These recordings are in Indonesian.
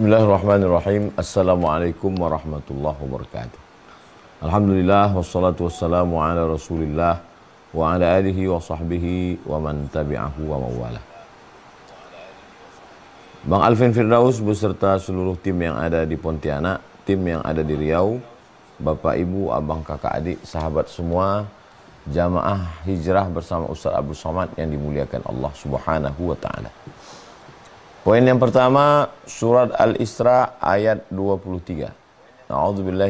Bismillahirrahmanirrahim. Assalamualaikum warahmatullahi wabarakatuh. Alhamdulillah wassalatu wassalamu ala Rasulillah wa ala alihi wa sahbihi wa man tabi'ahu wa mawala. Bang Alvin Firdaus beserta seluruh tim yang ada di Pontianak, tim yang ada di Riau, Bapak Ibu, Abang Kakak Adik, sahabat semua, jamaah hijrah bersama Ustaz Abdul Somad yang dimuliakan Allah Subhanahu wa taala. Poin yang pertama surat Al-Isra ayat 23.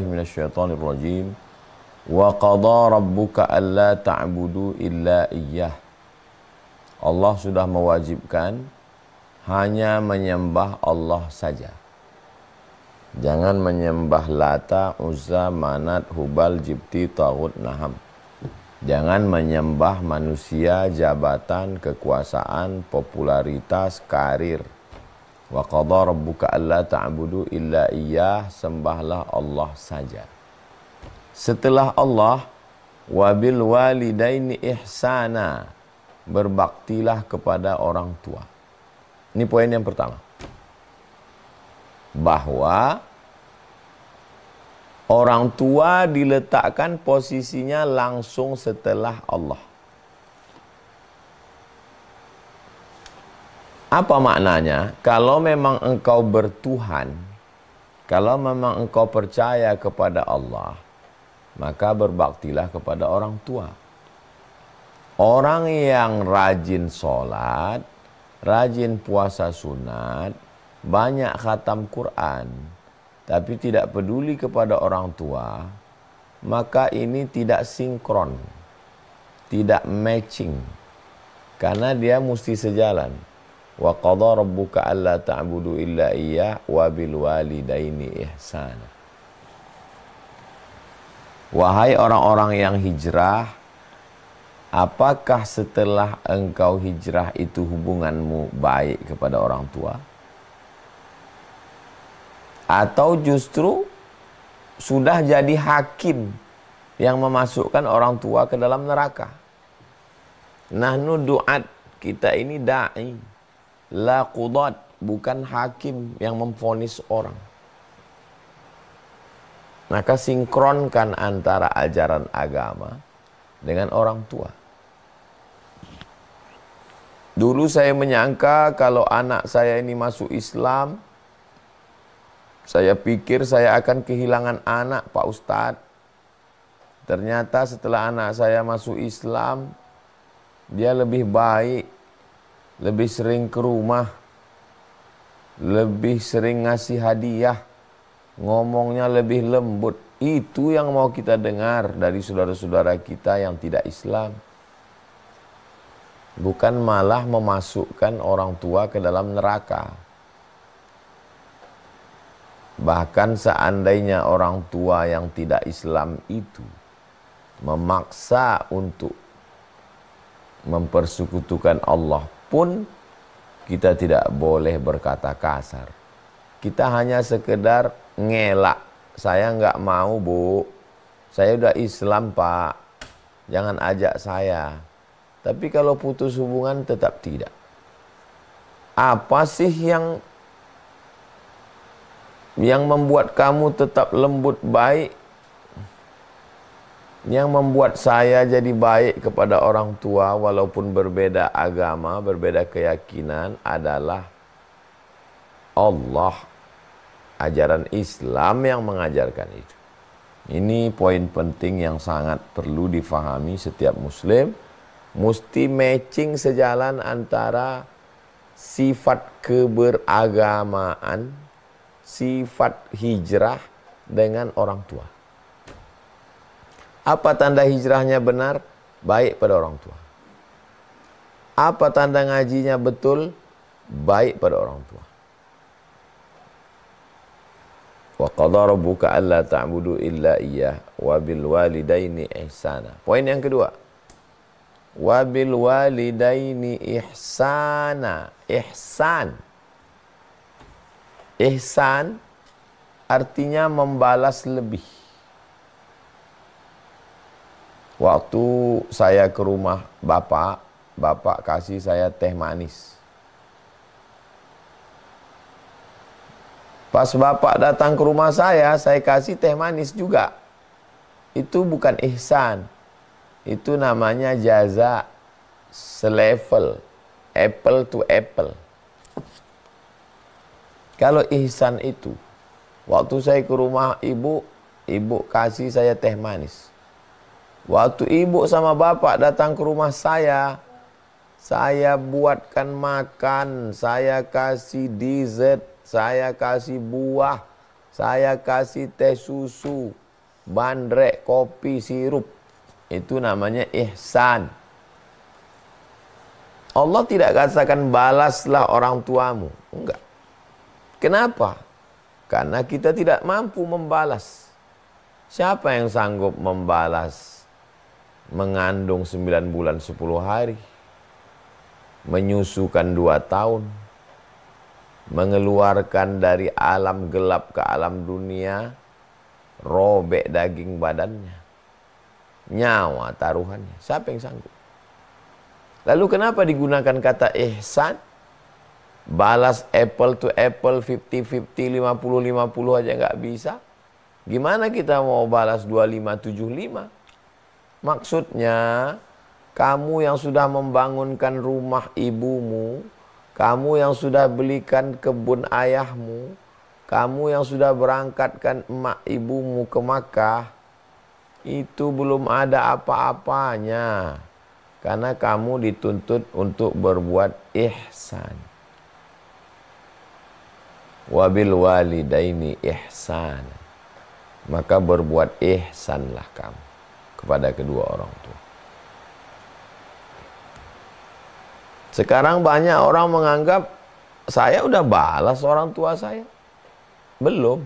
minasyaitonir rajim. Wa qada rabbuka alla ta'budu illa iyyah. Allah sudah mewajibkan hanya menyembah Allah saja. Jangan menyembah Lata, Uzza, Manat, Hubal, Jibti, Tawud, Naham. Jangan menyembah manusia, jabatan, kekuasaan, popularitas, karir Wa qadha rabbuka alla ta'budu illa iyyah, sembahlah Allah saja. Setelah Allah, wabil walidaini ihsana, berbaktilah kepada orang tua. Ini poin yang pertama. Bahwa orang tua diletakkan posisinya langsung setelah Allah. Apa maknanya? Kalau memang engkau bertuhan, kalau memang engkau percaya kepada Allah, maka berbaktilah kepada orang tua. Orang yang rajin sholat, rajin puasa sunat, banyak khatam Quran, tapi tidak peduli kepada orang tua, maka ini tidak sinkron, tidak matching, karena dia mesti sejalan wa qadha rabbuka alla ta'budu illa iyyah wa bil walidaini ihsana Wahai orang-orang yang hijrah apakah setelah engkau hijrah itu hubunganmu baik kepada orang tua atau justru sudah jadi hakim yang memasukkan orang tua ke dalam neraka nahnu duat kita ini dai La qudat, bukan hakim yang memfonis orang. Maka sinkronkan antara ajaran agama dengan orang tua. Dulu saya menyangka kalau anak saya ini masuk Islam, saya pikir saya akan kehilangan anak Pak Ustadz. Ternyata setelah anak saya masuk Islam, dia lebih baik lebih sering ke rumah, lebih sering ngasih hadiah, ngomongnya lebih lembut. Itu yang mau kita dengar dari saudara-saudara kita yang tidak Islam. Bukan malah memasukkan orang tua ke dalam neraka. Bahkan seandainya orang tua yang tidak Islam itu memaksa untuk mempersekutukan Allah pun kita tidak boleh berkata kasar. Kita hanya sekedar ngelak. Saya nggak mau, Bu. Saya udah Islam, Pak. Jangan ajak saya. Tapi kalau putus hubungan tetap tidak. Apa sih yang yang membuat kamu tetap lembut baik yang membuat saya jadi baik kepada orang tua walaupun berbeda agama, berbeda keyakinan adalah Allah. Ajaran Islam yang mengajarkan itu. Ini poin penting yang sangat perlu difahami setiap muslim. Mesti matching sejalan antara sifat keberagamaan, sifat hijrah dengan orang tua. Apa tanda hijrahnya benar? Baik pada orang tua. Apa tanda ngajinya betul? Baik pada orang tua. Wa qadha rabbuka alla ta'budu illa iyyah wa bil walidaini ihsana. Poin yang kedua. Wa bil walidaini ihsana. Ihsan. Ihsan artinya membalas lebih. Waktu saya ke rumah bapak, bapak kasih saya teh manis. Pas bapak datang ke rumah saya, saya kasih teh manis juga. Itu bukan ihsan. Itu namanya jaza selevel. Apple to apple. Kalau ihsan itu, waktu saya ke rumah ibu, ibu kasih saya teh manis. Waktu ibu sama bapak datang ke rumah saya, saya buatkan makan, saya kasih dessert, saya kasih buah, saya kasih teh susu, bandrek, kopi, sirup. Itu namanya ihsan. Allah tidak katakan balaslah orang tuamu. Enggak. Kenapa? Karena kita tidak mampu membalas. Siapa yang sanggup membalas? mengandung 9 bulan 10 hari, menyusukan 2 tahun, mengeluarkan dari alam gelap ke alam dunia, robek daging badannya, nyawa taruhannya. Siapa yang sanggup? Lalu kenapa digunakan kata ihsan? Balas apple to apple 50-50, 50-50 aja nggak bisa. Gimana kita mau balas 2575? 75 Maksudnya, kamu yang sudah membangunkan rumah ibumu, kamu yang sudah belikan kebun ayahmu, kamu yang sudah berangkatkan emak ibumu ke Makkah, itu belum ada apa-apanya. Karena kamu dituntut untuk berbuat ihsan. Wabil walidaini ihsan. Maka berbuat ihsanlah kamu kepada kedua orang tua. Sekarang banyak orang menganggap saya udah balas orang tua saya. Belum.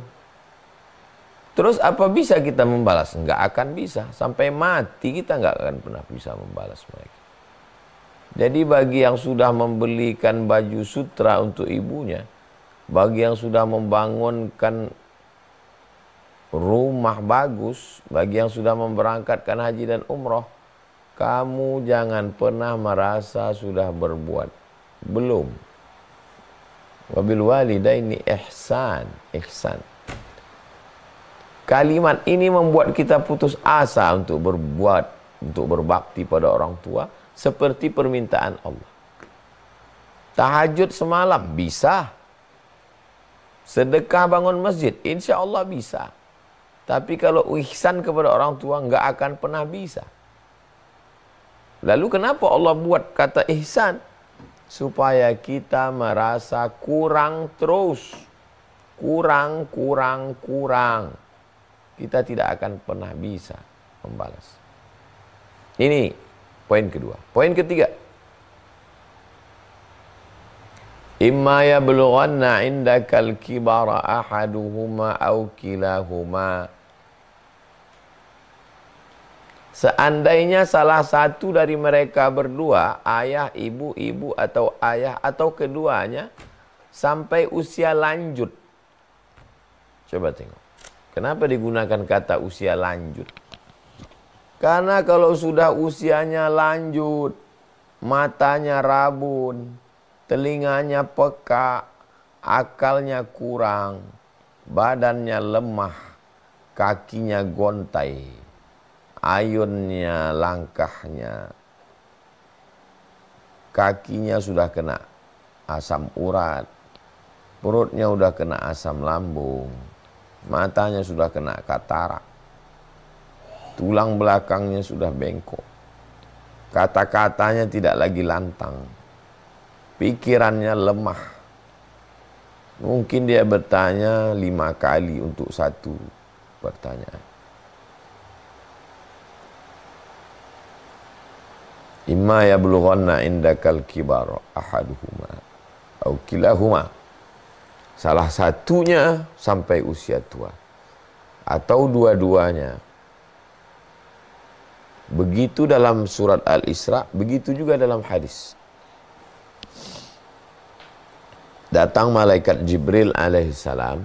Terus apa bisa kita membalas? Enggak akan bisa. Sampai mati kita enggak akan pernah bisa membalas mereka. Jadi bagi yang sudah membelikan baju sutra untuk ibunya, bagi yang sudah membangunkan rumah bagus bagi yang sudah memberangkatkan haji dan umroh, kamu jangan pernah merasa sudah berbuat. Belum. Wabil walidaini ihsan. Ihsan. Kalimat ini membuat kita putus asa untuk berbuat, untuk berbakti pada orang tua seperti permintaan Allah. Tahajud semalam bisa. Sedekah bangun masjid, insya Allah bisa. Tapi kalau ihsan kepada orang tua nggak akan pernah bisa. Lalu kenapa Allah buat kata ihsan? Supaya kita merasa kurang terus. Kurang, kurang, kurang. Kita tidak akan pernah bisa membalas. Ini poin kedua. Poin ketiga, Imma yablughanna indakal kibara ahaduhuma au kilahuma. Seandainya salah satu dari mereka berdua, ayah, ibu, ibu atau ayah atau keduanya sampai usia lanjut. Coba tengok. Kenapa digunakan kata usia lanjut? Karena kalau sudah usianya lanjut, matanya rabun, telinganya peka, akalnya kurang, badannya lemah, kakinya gontai, ayunnya langkahnya, kakinya sudah kena asam urat, perutnya sudah kena asam lambung, matanya sudah kena katarak, tulang belakangnya sudah bengkok, kata-katanya tidak lagi lantang pikirannya lemah. Mungkin dia bertanya lima kali untuk satu pertanyaan. Imma bulughanna indakal kibar ahaduhuma au kilahuma. Salah satunya sampai usia tua atau dua-duanya. Begitu dalam surat Al-Isra, begitu juga dalam hadis. Datang malaikat Jibril alaihissalam.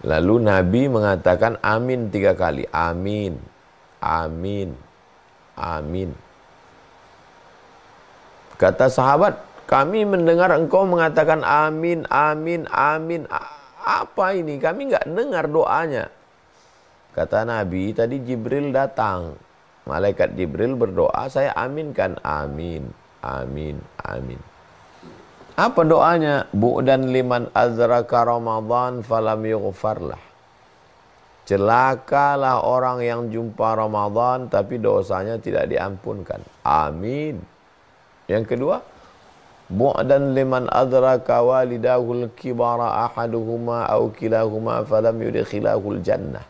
Lalu Nabi mengatakan amin tiga kali. Amin, amin, amin. Kata sahabat, kami mendengar engkau mengatakan amin, amin, amin. Apa ini? Kami nggak dengar doanya. Kata Nabi, tadi Jibril datang. Malaikat Jibril berdoa, saya aminkan. Amin, amin, amin. Apa doanya? Bu'dan liman azraka Ramadan falam yughfarlah. Celakalah orang yang jumpa Ramadan tapi dosanya tidak diampunkan. Amin. Yang kedua, bu'dan liman azraka walidahul kibara ahaduhuma au kilahuma falam yudkhilahul jannah.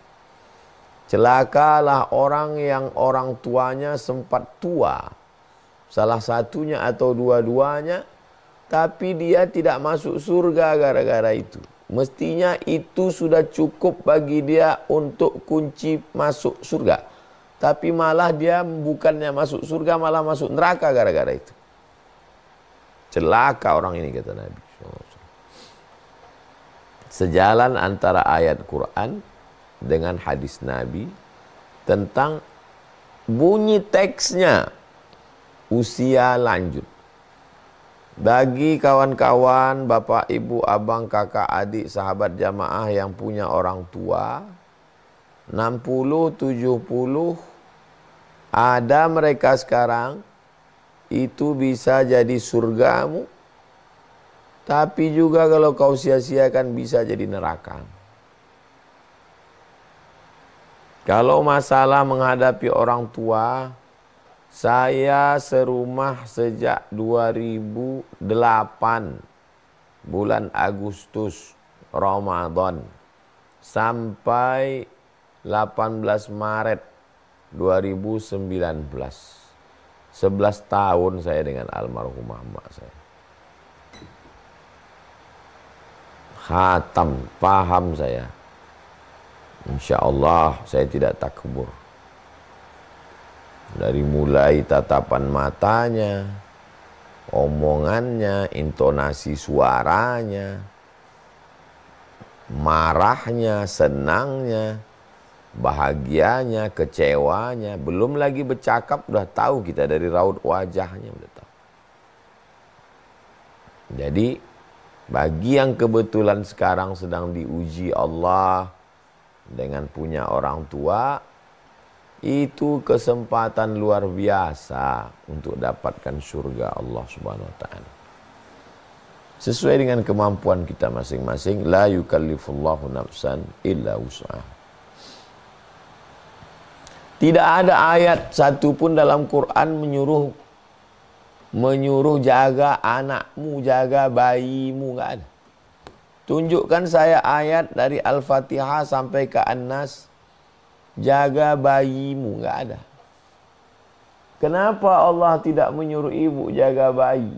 Celakalah orang yang orang tuanya sempat tua. Salah satunya atau dua-duanya tapi dia tidak masuk surga gara-gara itu. Mestinya itu sudah cukup bagi dia untuk kunci masuk surga. Tapi malah dia bukannya masuk surga, malah masuk neraka gara-gara itu. Celaka orang ini kata Nabi. Sejalan antara ayat Quran dengan hadis Nabi tentang bunyi teksnya usia lanjut. Bagi kawan-kawan, bapak, ibu, abang, kakak, adik, sahabat jamaah yang punya orang tua, 60, 70, ada mereka sekarang, itu bisa jadi surgamu. Tapi juga kalau kau sia-siakan bisa jadi neraka. Kalau masalah menghadapi orang tua, saya serumah sejak 2008 bulan Agustus Ramadan sampai 18 Maret 2019. 11 tahun saya dengan almarhumah mak saya. Khatam, paham saya. Insya Allah saya tidak takbur. Dari mulai tatapan matanya, omongannya, intonasi suaranya, marahnya, senangnya, bahagianya, kecewanya, belum lagi bercakap udah tahu kita dari raut wajahnya udah tahu. Jadi bagi yang kebetulan sekarang sedang diuji Allah dengan punya orang tua, itu kesempatan luar biasa untuk dapatkan surga Allah Subhanahu wa taala. Sesuai dengan kemampuan kita masing-masing, la yukallifullahu nafsan illa usaha. Tidak ada ayat satupun dalam Quran menyuruh menyuruh jaga anakmu, jaga bayimu, enggak ada. Tunjukkan saya ayat dari Al-Fatihah sampai ke An-Nas jaga bayimu nggak ada. Kenapa Allah tidak menyuruh ibu jaga bayi?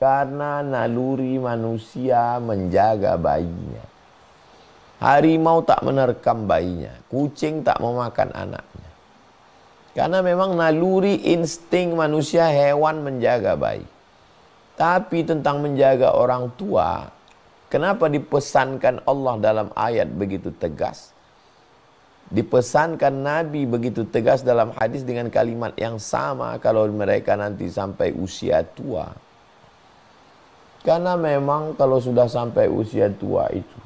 Karena naluri manusia menjaga bayinya. Harimau tak menerkam bayinya, kucing tak memakan anaknya. Karena memang naluri insting manusia hewan menjaga bayi. Tapi tentang menjaga orang tua, kenapa dipesankan Allah dalam ayat begitu tegas? dipesankan Nabi begitu tegas dalam hadis dengan kalimat yang sama kalau mereka nanti sampai usia tua. Karena memang kalau sudah sampai usia tua itu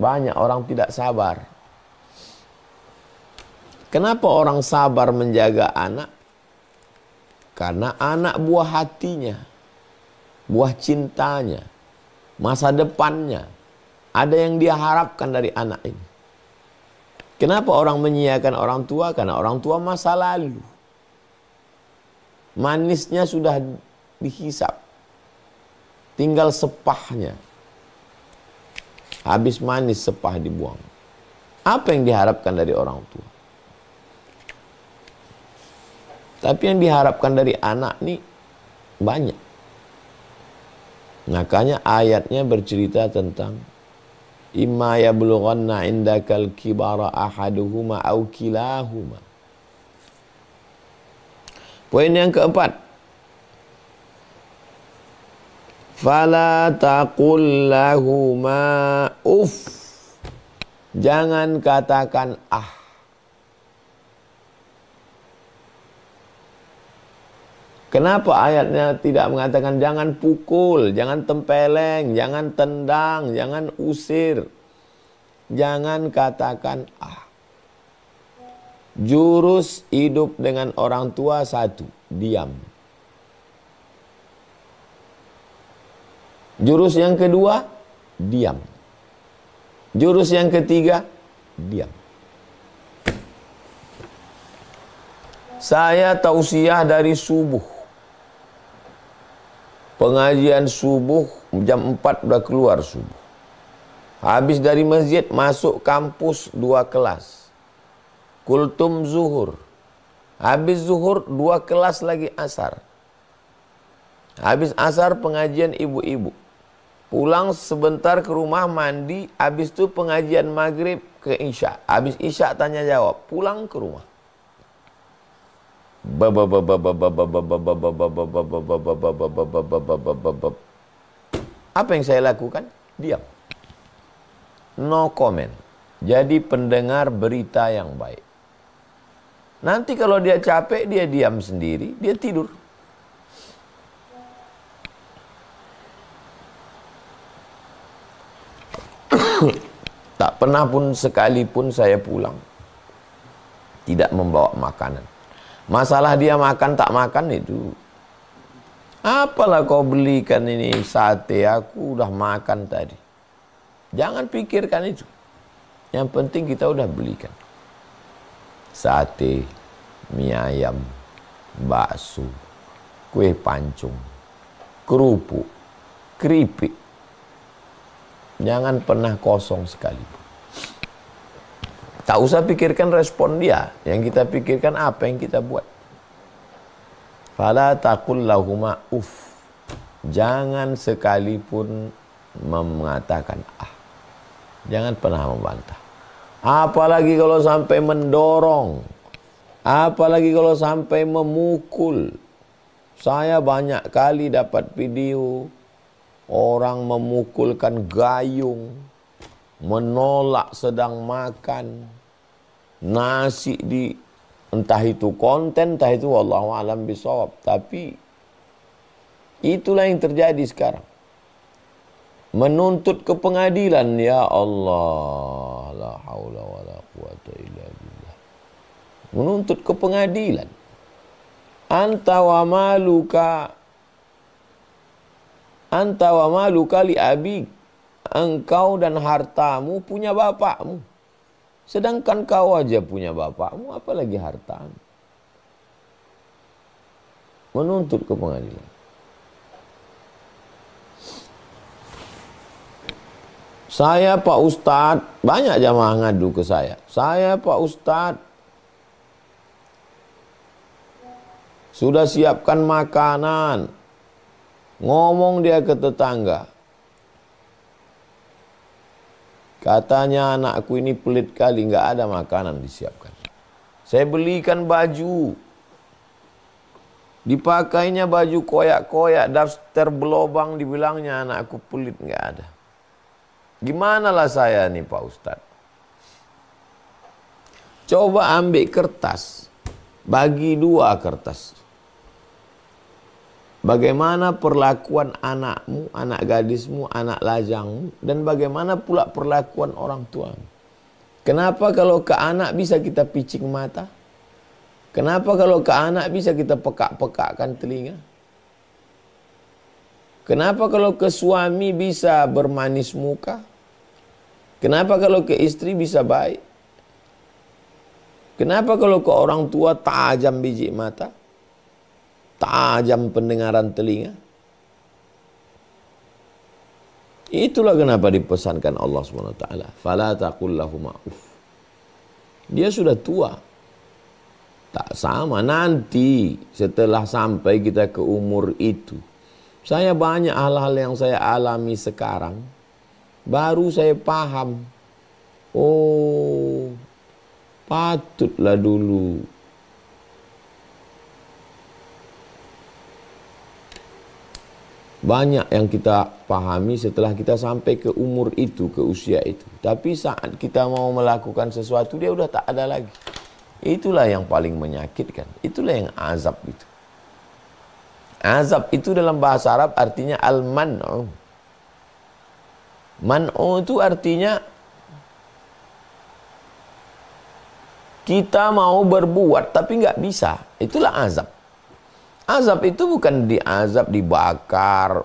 banyak orang tidak sabar. Kenapa orang sabar menjaga anak? Karena anak buah hatinya, buah cintanya, masa depannya. Ada yang dia harapkan dari anak ini. Kenapa orang menyiakan orang tua? Karena orang tua masa lalu. Manisnya sudah dihisap. Tinggal sepahnya. Habis manis sepah dibuang. Apa yang diharapkan dari orang tua? Tapi yang diharapkan dari anak nih banyak. Makanya ayatnya bercerita tentang imma yablughanna indakal kibara ahaduhuma au kilahuma poin yang keempat fala taqul lahuma uff jangan katakan ah Kenapa ayatnya tidak mengatakan jangan pukul, jangan tempeleng, jangan tendang, jangan usir. Jangan katakan ah. Jurus hidup dengan orang tua satu, diam. Jurus yang kedua, diam. Jurus yang ketiga, diam. Saya tausiah dari subuh pengajian subuh jam 4 sudah keluar subuh. Habis dari masjid masuk kampus dua kelas. Kultum zuhur. Habis zuhur dua kelas lagi asar. Habis asar pengajian ibu-ibu. Pulang sebentar ke rumah mandi, habis itu pengajian maghrib ke isya. Habis isya tanya jawab, pulang ke rumah. Apa yang saya lakukan? Diam. No comment. Jadi pendengar berita yang baik. Nanti kalau dia capek, dia diam sendiri, dia tidur. tak pernah pun sekalipun saya pulang. Tidak membawa makanan Masalah dia makan tak makan itu. Apalah kau belikan ini sate, aku udah makan tadi. Jangan pikirkan itu. Yang penting kita udah belikan. Sate, mie ayam, bakso, kue pancung, kerupuk, keripik. Jangan pernah kosong sekalipun. Tak usah pikirkan respon dia. Yang kita pikirkan apa yang kita buat. Fala takul lahuma uf. Jangan sekalipun mengatakan ah. Jangan pernah membantah. Apalagi kalau sampai mendorong. Apalagi kalau sampai memukul. Saya banyak kali dapat video orang memukulkan gayung menolak sedang makan nasi di entah itu konten entah itu wallahu alam bisawab tapi itulah yang terjadi sekarang menuntut ke pengadilan ya Allah la haula wala quwata illa billah menuntut ke pengadilan anta wa maluka anta wa maluka li abik engkau dan hartamu punya bapakmu. Sedangkan kau aja punya bapakmu, apalagi hartamu. Menuntut ke pengadilan. Saya Pak Ustadz, banyak jamaah ngadu ke saya. Saya Pak Ustadz, sudah siapkan makanan. Ngomong dia ke tetangga, Katanya anakku ini pelit kali, nggak ada makanan disiapkan. Saya belikan baju. Dipakainya baju koyak-koyak, daftar belobang dibilangnya anakku pelit, nggak ada. Gimana lah saya nih Pak Ustadz? Coba ambil kertas, bagi dua kertas. Bagaimana perlakuan anakmu, anak gadismu, anak lajangmu, dan bagaimana pula perlakuan orang tua? Kenapa kalau ke anak bisa kita picing mata? Kenapa kalau ke anak bisa kita pekak-pekakkan telinga? Kenapa kalau ke suami bisa bermanis muka? Kenapa kalau ke istri bisa baik? Kenapa kalau ke orang tua tajam biji mata? tajam pendengaran telinga. Itulah kenapa dipesankan Allah swt "Fala uf." Dia sudah tua. Tak sama nanti setelah sampai kita ke umur itu. Saya banyak hal-hal yang saya alami sekarang baru saya paham. Oh, patutlah dulu banyak yang kita pahami setelah kita sampai ke umur itu, ke usia itu. Tapi saat kita mau melakukan sesuatu, dia udah tak ada lagi. Itulah yang paling menyakitkan. Itulah yang azab itu. Azab itu dalam bahasa Arab artinya al-man'u. Man'u itu artinya kita mau berbuat tapi nggak bisa. Itulah azab. Azab itu bukan diazab dibakar.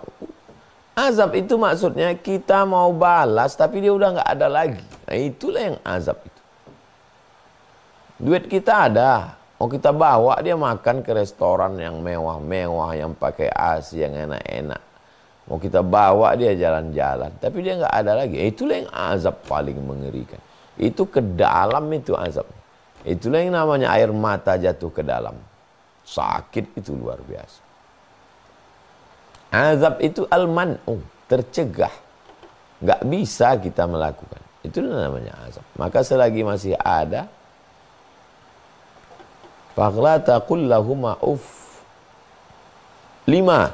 Azab itu maksudnya kita mau balas tapi dia udah nggak ada lagi. Nah, itulah yang azab itu. Duit kita ada, mau kita bawa dia makan ke restoran yang mewah-mewah, yang pakai AC, yang enak-enak. Mau kita bawa dia jalan-jalan, tapi dia nggak ada lagi. Itulah yang azab paling mengerikan. Itu ke dalam itu azab. Itulah yang namanya air mata jatuh ke dalam. Sakit itu luar biasa. Azab itu al-man'u, tercegah. Nggak bisa kita melakukan. Itu namanya azab. Maka selagi masih ada, Faqla kullahu mauf Lima.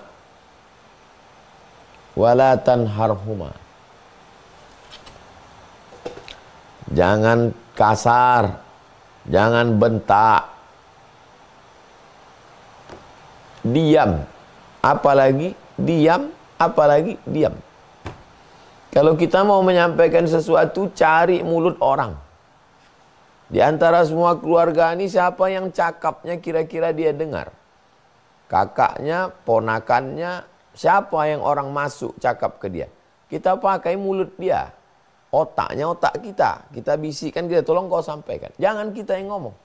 walatan harhuma. Jangan kasar. Jangan bentak diam. Apalagi diam, apalagi diam. Kalau kita mau menyampaikan sesuatu, cari mulut orang. Di antara semua keluarga ini siapa yang cakapnya kira-kira dia dengar? Kakaknya, ponakannya, siapa yang orang masuk cakap ke dia? Kita pakai mulut dia. Otaknya otak kita. Kita bisikkan, kita gitu, tolong kau sampaikan. Jangan kita yang ngomong.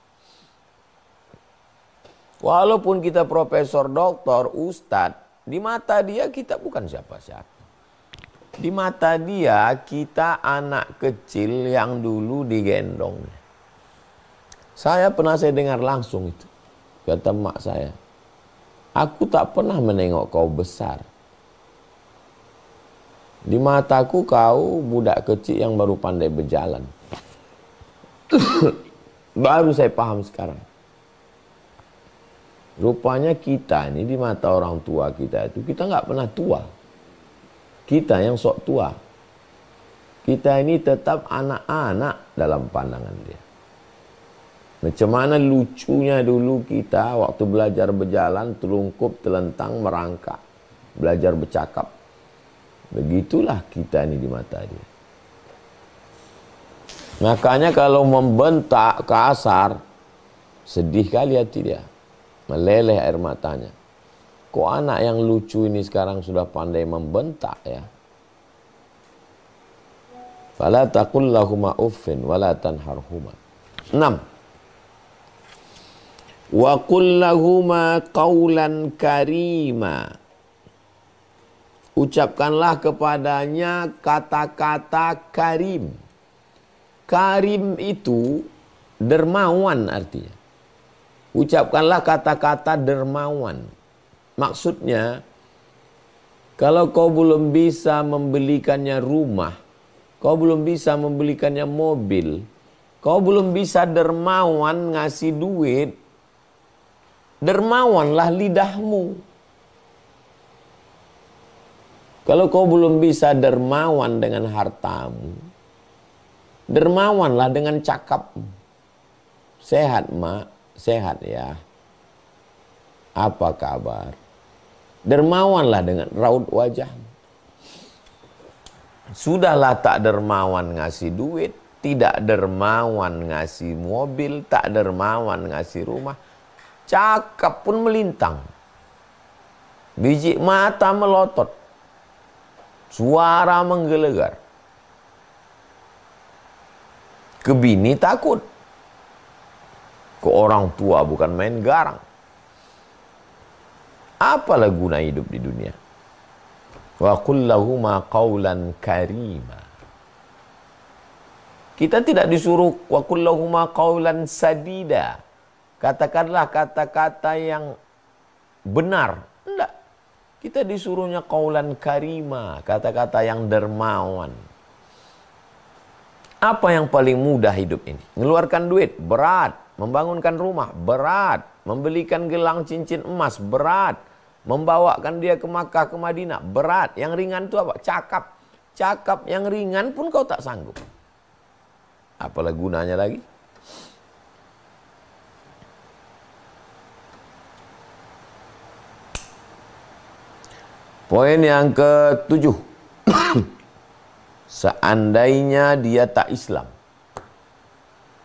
Walaupun kita profesor, doktor, ustadz, di mata dia kita bukan siapa-siapa. Di mata dia kita anak kecil yang dulu digendong. Saya pernah saya dengar langsung itu. Kata mak saya, aku tak pernah menengok kau besar. Di mataku kau budak kecil yang baru pandai berjalan. baru saya paham sekarang. Rupanya kita ini di mata orang tua kita itu kita nggak pernah tua. Kita yang sok tua. Kita ini tetap anak-anak dalam pandangan dia. Macam mana lucunya dulu kita waktu belajar berjalan, terungkup telentang, merangkak. Belajar bercakap. Begitulah kita ini di mata dia. Makanya kalau membentak kasar, sedih kali hati dia meleleh air matanya. Kok anak yang lucu ini sekarang sudah pandai membentak ya? Fala taqul lahuma uffin wala tanharhuma. 6. Wa qul lahuma qawlan karima. Ucapkanlah kepadanya kata-kata karim. Karim itu dermawan artinya ucapkanlah kata-kata dermawan. Maksudnya, kalau kau belum bisa membelikannya rumah, kau belum bisa membelikannya mobil, kau belum bisa dermawan ngasih duit, dermawanlah lidahmu. Kalau kau belum bisa dermawan dengan hartamu, dermawanlah dengan cakapmu. Sehat, Mak sehat ya. Apa kabar? Dermawanlah dengan raut wajah Sudahlah tak dermawan ngasih duit, tidak dermawan ngasih mobil, tak dermawan ngasih rumah. Cakap pun melintang. Biji mata melotot. Suara menggelegar. Kebini takut ke orang tua bukan main garang. Apalah guna hidup di dunia? Wa kullahuma qawlan karima. Kita tidak disuruh wa kullahuma qawlan sadida. Katakanlah kata-kata yang benar. Tidak. Kita disuruhnya qawlan karima. Kata-kata yang dermawan. Apa yang paling mudah hidup ini? Ngeluarkan duit. Berat membangunkan rumah berat, membelikan gelang cincin emas berat, membawakan dia ke Makkah ke Madinah berat. Yang ringan itu apa? Cakap. Cakap yang ringan pun kau tak sanggup. Apalah gunanya lagi? Poin yang ketujuh. Seandainya dia tak Islam.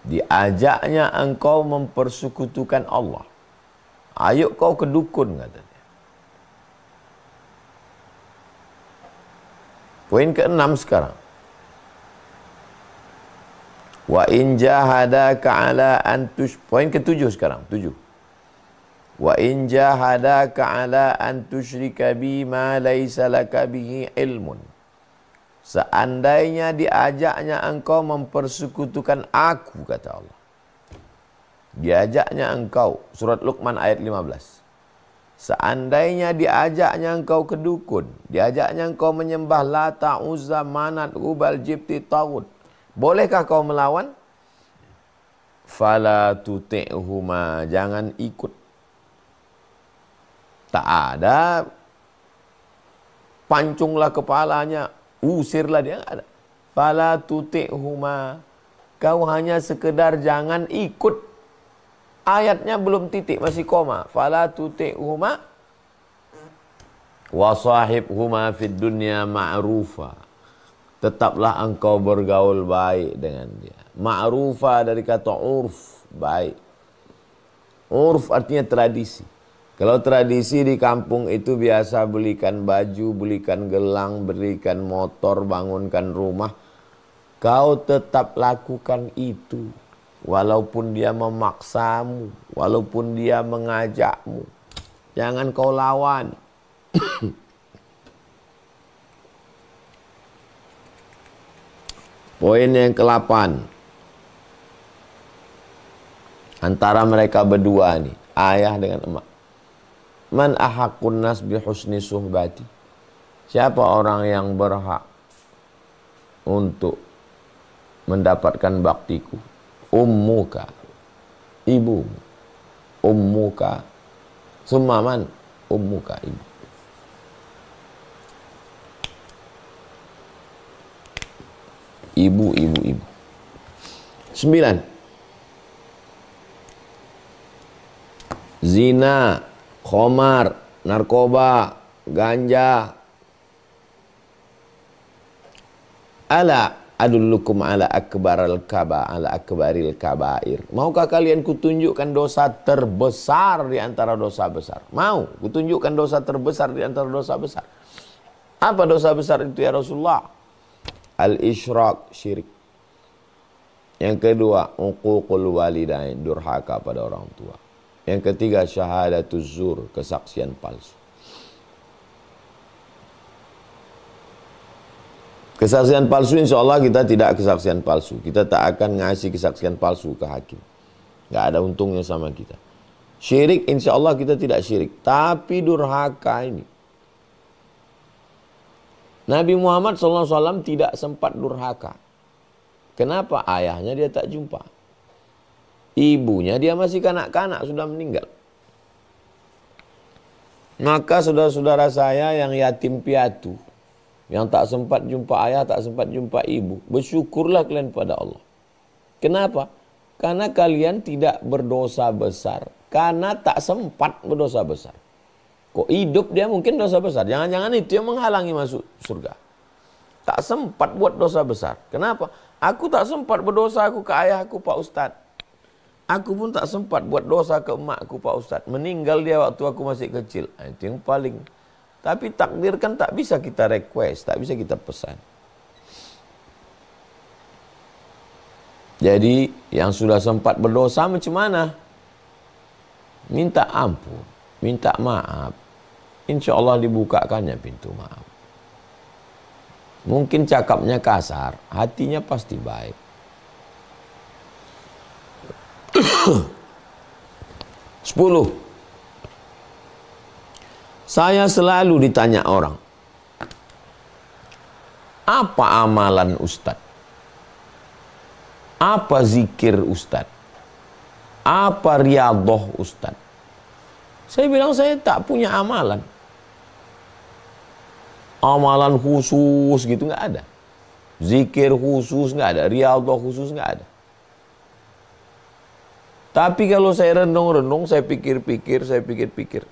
Diajaknya engkau mempersekutukan Allah. Ayo kau ke dukun katanya. Poin keenam sekarang. Wa in jahadaka ala an tush poin ketujuh sekarang, tujuh. Wa in jahadaka ala an tusyrika bi ma laysa laka bihi ilmun Seandainya diajaknya engkau mempersekutukan aku, kata Allah. Diajaknya engkau, surat Luqman ayat 15. Seandainya diajaknya engkau ke dukun, diajaknya engkau menyembah Lata, Uzza, Manat, Ubal, Jibti, Tawud. Bolehkah kau melawan? Fala tuti'huma, jangan ikut. Tak ada pancunglah kepalanya usirlah dia ada. Fala huma, Kau hanya sekedar jangan ikut. Ayatnya belum titik, masih koma. Fala wasahib huma fid dunya ma'rufa. Tetaplah engkau bergaul baik dengan dia. Ma'rufa dari kata urf, baik. Urf artinya tradisi. Kalau tradisi di kampung itu biasa belikan baju, belikan gelang, berikan motor, bangunkan rumah. Kau tetap lakukan itu. Walaupun dia memaksamu, walaupun dia mengajakmu. Jangan kau lawan. Poin yang ke-8. Antara mereka berdua nih, ayah dengan emak. Man ahakun nas bihusni suhbati. Siapa orang yang berhak untuk mendapatkan baktiku? Ummuka. ibu, Ummuka. Sumaman. Ummuka ibu. Ibu, ibu, ibu. Sembilan. Zina Komar narkoba, ganja. Ala adullukum ala akbaral kaba ala akbaril kabair. Maukah kalian kutunjukkan dosa terbesar di antara dosa besar? Mau, kutunjukkan dosa terbesar di antara dosa besar. Apa dosa besar itu ya Rasulullah? Al-isyrak syirik. Yang kedua, uququl walidain, durhaka pada orang tua. Yang ketiga syahadatuz zur, kesaksian palsu. Kesaksian palsu insya Allah kita tidak kesaksian palsu. Kita tak akan ngasih kesaksian palsu ke hakim. Gak ada untungnya sama kita. Syirik insya Allah kita tidak syirik. Tapi durhaka ini. Nabi Muhammad SAW tidak sempat durhaka. Kenapa ayahnya dia tak jumpa? ibunya dia masih kanak-kanak sudah meninggal. Maka saudara-saudara saya yang yatim piatu, yang tak sempat jumpa ayah, tak sempat jumpa ibu, bersyukurlah kalian pada Allah. Kenapa? Karena kalian tidak berdosa besar. Karena tak sempat berdosa besar. Kok hidup dia mungkin dosa besar. Jangan-jangan itu yang menghalangi masuk surga. Tak sempat buat dosa besar. Kenapa? Aku tak sempat berdosa aku ke ayahku Pak Ustadz. Aku pun tak sempat buat dosa ke emakku Pak Ustaz. Meninggal dia waktu aku masih kecil. Ah, itu yang paling. Tapi takdir kan tak bisa kita request, tak bisa kita pesan. Jadi yang sudah sempat berdosa macam mana? Minta ampun, minta maaf. Insya Allah dibukakannya pintu maaf. Mungkin cakapnya kasar, hatinya pasti baik. Sepuluh. Saya selalu ditanya orang, apa amalan Ustadz? Apa zikir Ustadz? Apa riadoh Ustadz? Saya bilang saya tak punya amalan. Amalan khusus gitu nggak ada. Zikir khusus nggak ada. Riadoh khusus nggak ada. Tapi kalau saya renung-renung, saya pikir-pikir, saya pikir-pikir.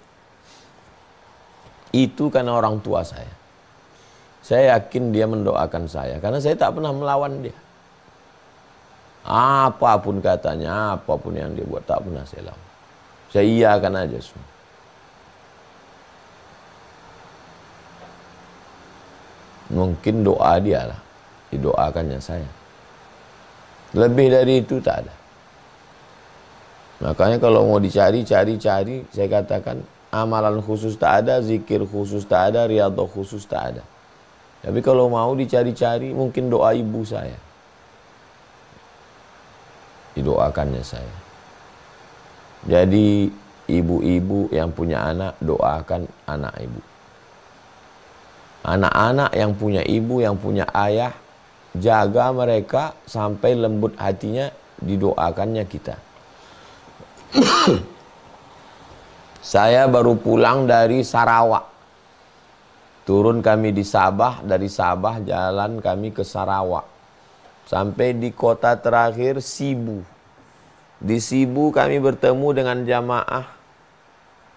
Itu karena orang tua saya. Saya yakin dia mendoakan saya karena saya tak pernah melawan dia. Apapun katanya, apapun yang dia buat tak pernah saya lawan. Saya iyakan aja semua. Mungkin doa dia lah. Didoakannya saya. Lebih dari itu tak ada. Makanya kalau mau dicari, cari, cari, saya katakan amalan khusus tak ada, zikir khusus tak ada, riadah khusus tak ada. Tapi kalau mau dicari-cari, mungkin doa ibu saya. Didoakannya saya. Jadi ibu-ibu yang punya anak, doakan anak ibu. Anak-anak yang punya ibu, yang punya ayah, jaga mereka sampai lembut hatinya, didoakannya kita. saya baru pulang dari Sarawak. Turun kami di Sabah, dari Sabah jalan kami ke Sarawak. Sampai di kota terakhir Sibu. Di Sibu kami bertemu dengan jamaah.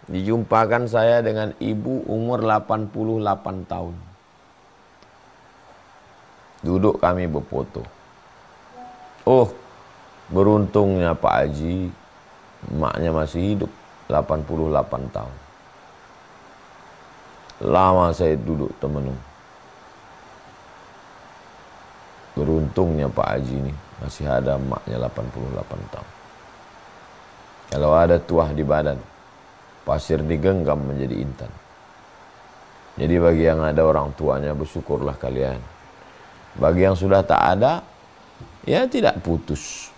Dijumpakan saya dengan ibu umur 88 tahun. Duduk kami berfoto. Oh, beruntungnya Pak Haji Maknya masih hidup 88 tahun. Lama saya duduk temen. Beruntungnya Pak Haji ini masih ada maknya 88 tahun. Kalau ada tuah di badan, pasir digenggam menjadi intan. Jadi bagi yang ada orang tuanya bersyukurlah kalian. Bagi yang sudah tak ada, ya tidak putus.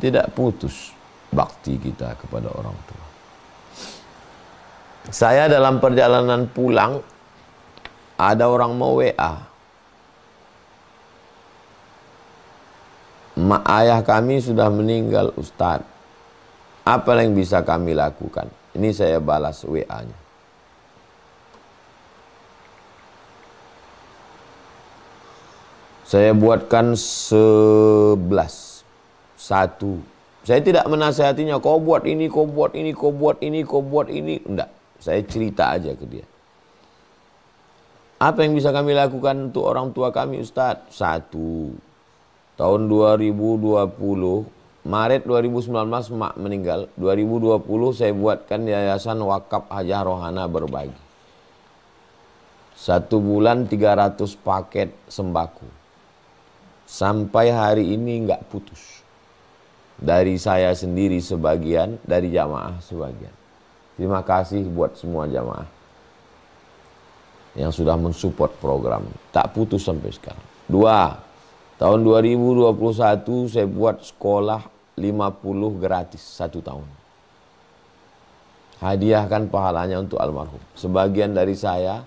Tidak putus bakti kita kepada orang tua. Saya dalam perjalanan pulang ada orang mau WA. Ma, ayah kami sudah meninggal Ustadz. Apa yang bisa kami lakukan? Ini saya balas WA-nya. Saya buatkan sebelas. Satu saya tidak menasehatinya, kau buat ini, kau buat ini, kau buat ini, kau buat ini. Enggak, saya cerita aja ke dia. Apa yang bisa kami lakukan untuk orang tua kami Ustadz? Satu, tahun 2020, Maret 2019 mak meninggal, 2020 saya buatkan Yayasan Wakaf Hajah Rohana Berbagi. Satu bulan 300 paket sembako. Sampai hari ini enggak putus dari saya sendiri sebagian, dari jamaah sebagian. Terima kasih buat semua jamaah yang sudah mensupport program. Tak putus sampai sekarang. Dua, tahun 2021 saya buat sekolah 50 gratis satu tahun. Hadiahkan pahalanya untuk almarhum. Sebagian dari saya,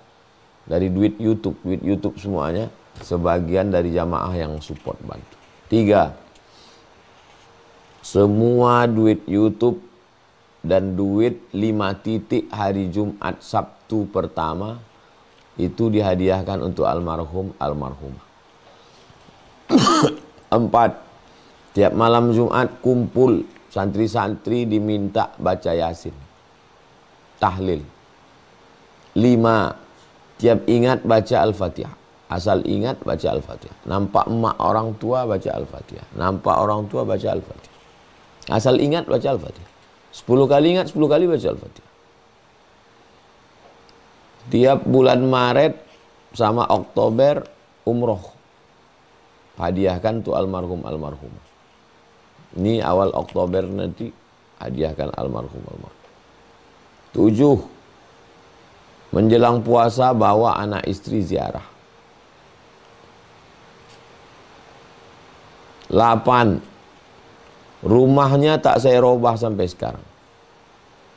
dari duit YouTube, duit YouTube semuanya, sebagian dari jamaah yang support bantu. Tiga, semua duit YouTube dan duit 5 titik hari Jumat Sabtu pertama itu dihadiahkan untuk almarhum almarhumah. Empat, tiap malam Jumat kumpul santri-santri diminta baca Yasin. Tahlil. Lima, tiap ingat baca Al-Fatihah. Asal ingat baca Al-Fatihah. Nampak emak orang tua baca Al-Fatihah. Nampak orang tua baca Al-Fatihah. Asal ingat baca Al-Fatihah. 10 kali ingat, 10 kali baca Al-Fatihah. Tiap bulan Maret sama Oktober umroh. Hadiahkan tuh almarhum almarhum. Ini awal Oktober nanti hadiahkan almarhum almarhum. Tujuh. Menjelang puasa bawa anak istri ziarah. Lapan Rumahnya tak saya robah sampai sekarang.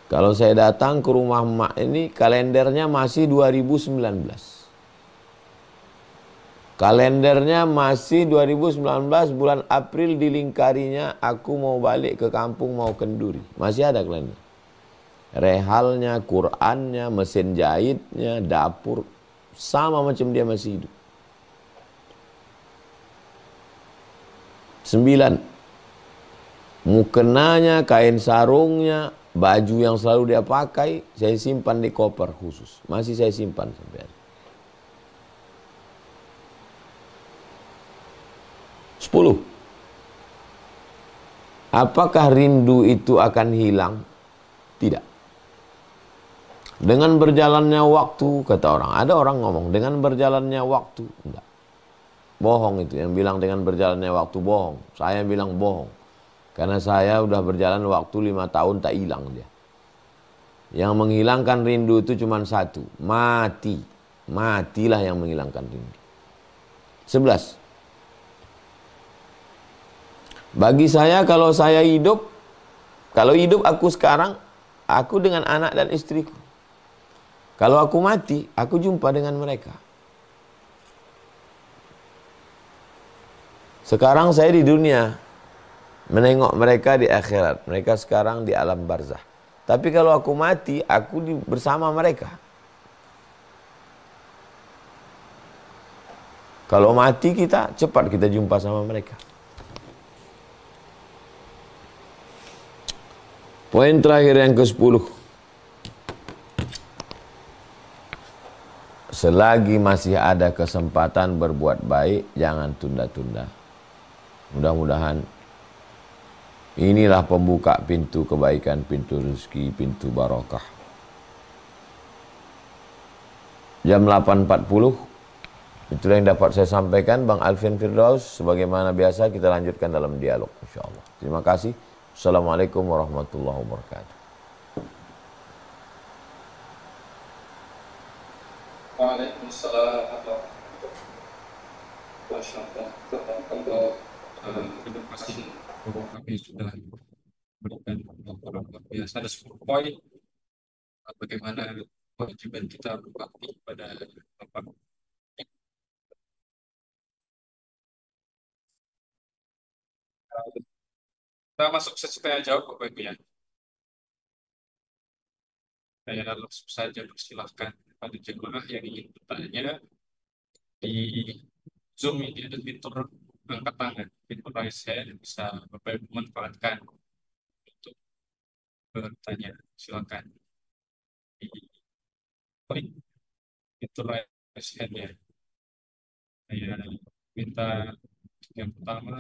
Kalau saya datang ke rumah emak ini kalendernya masih 2019. Kalendernya masih 2019 bulan April dilingkarinya aku mau balik ke kampung mau kenduri. Masih ada kalender. Rehalnya, Qurannya, mesin jahitnya, dapur sama macam dia masih hidup. Sembilan, mukenanya, kain sarungnya, baju yang selalu dia pakai, saya simpan di koper khusus. Masih saya simpan sampai hari. 10. Apakah rindu itu akan hilang? Tidak. Dengan berjalannya waktu, kata orang. Ada orang ngomong, dengan berjalannya waktu. Enggak. Bohong itu. Yang bilang dengan berjalannya waktu, bohong. Saya bilang bohong. Karena saya udah berjalan waktu lima tahun tak hilang dia. Yang menghilangkan rindu itu cuma satu, mati. Matilah yang menghilangkan rindu. Sebelas. Bagi saya kalau saya hidup, kalau hidup aku sekarang, aku dengan anak dan istriku. Kalau aku mati, aku jumpa dengan mereka. Sekarang saya di dunia, menengok mereka di akhirat. Mereka sekarang di alam barzah. Tapi kalau aku mati, aku bersama mereka. Kalau mati kita cepat kita jumpa sama mereka. Poin terakhir yang ke-10. selagi masih ada kesempatan berbuat baik, jangan tunda-tunda. Mudah-mudahan Inilah pembuka pintu kebaikan, pintu rezeki, pintu barokah. Jam 8.40, itulah yang dapat saya sampaikan Bang Alvin Firdaus. Sebagaimana biasa kita lanjutkan dalam dialog insya Allah. Terima kasih. Assalamualaikum warahmatullahi wabarakatuh. Waalaikumsalam warahmatullahi wabarakatuh bahwa kami sudah berikan laporan luar biasa ada 10 poin eh, bagaimana kewajiban kita berbakti pada Bapak kita masuk sesi tanya jawab Bapak Ibu ya saya langsung saja persilahkan pada jemaah yang ingin bertanya di Zoom ini ada fitur angkat tangan. Jadi pakai saya bisa Bapak Ibu manfaatkan untuk bertanya. Silakan. Klik itu raise hand ya. Saya minta yang pertama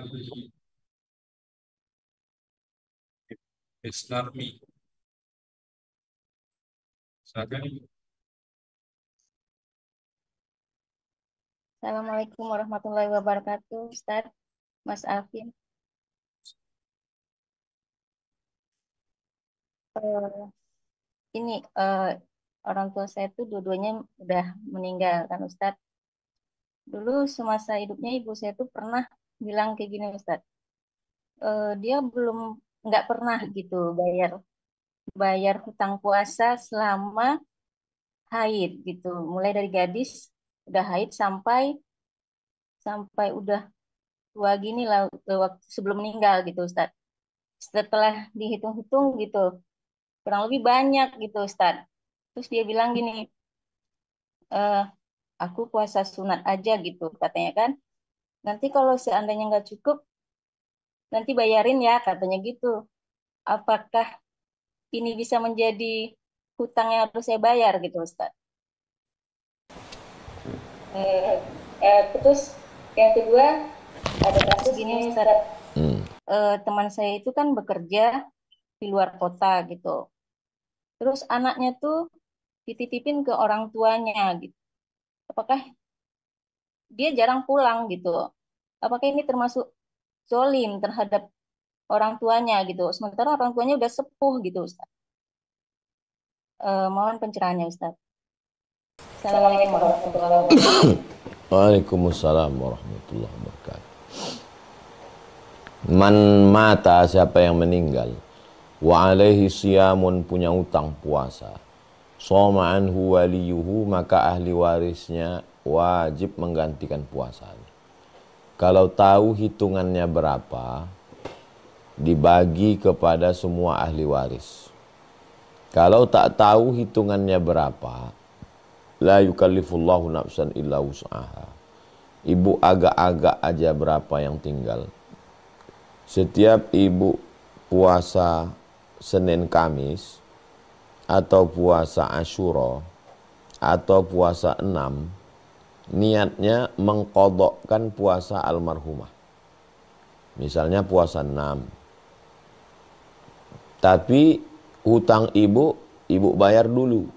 Besnarmi. Silakan Assalamualaikum warahmatullahi wabarakatuh, Ustaz Mas Alvin. Uh, ini uh, orang tua saya itu dua-duanya udah meninggal kan Ustaz. Dulu semasa hidupnya ibu saya tuh pernah bilang kayak gini Ustaz. Uh, dia belum nggak pernah gitu bayar bayar hutang puasa selama haid gitu mulai dari gadis udah haid sampai sampai udah tua gini lah waktu sebelum meninggal gitu Ustaz. Setelah dihitung-hitung gitu kurang lebih banyak gitu Ustaz. Terus dia bilang gini, e, aku puasa sunat aja gitu katanya kan. Nanti kalau seandainya nggak cukup, nanti bayarin ya katanya gitu. Apakah ini bisa menjadi hutang yang harus saya bayar gitu Ustaz? Eh, eh, terus yang kedua ada kasus gini Hmm. uh, teman saya itu kan bekerja di luar kota gitu. Terus anaknya tuh dititipin ke orang tuanya gitu. Apakah dia jarang pulang gitu? Apakah ini termasuk zolim terhadap orang tuanya gitu? Sementara orang tuanya udah sepuh gitu Ustaz. Uh, mohon pencerahannya ustadz Assalamualaikum warahmatullahi wabarakatuh. Waalaikumsalam warahmatullahi wabarakatuh. Man mata siapa yang meninggal wa alaihi siyamun punya utang puasa. Soma anhu waliyuhu maka ahli warisnya wajib menggantikan puasa. Kalau tahu hitungannya berapa, dibagi kepada semua ahli waris. Kalau tak tahu hitungannya berapa, La yukallifullahu nafsan illa usaha. Ibu agak-agak aja berapa yang tinggal. Setiap ibu puasa Senin Kamis atau puasa Ashura atau puasa enam niatnya mengkodokkan puasa almarhumah. Misalnya puasa enam. Tapi hutang ibu, ibu bayar dulu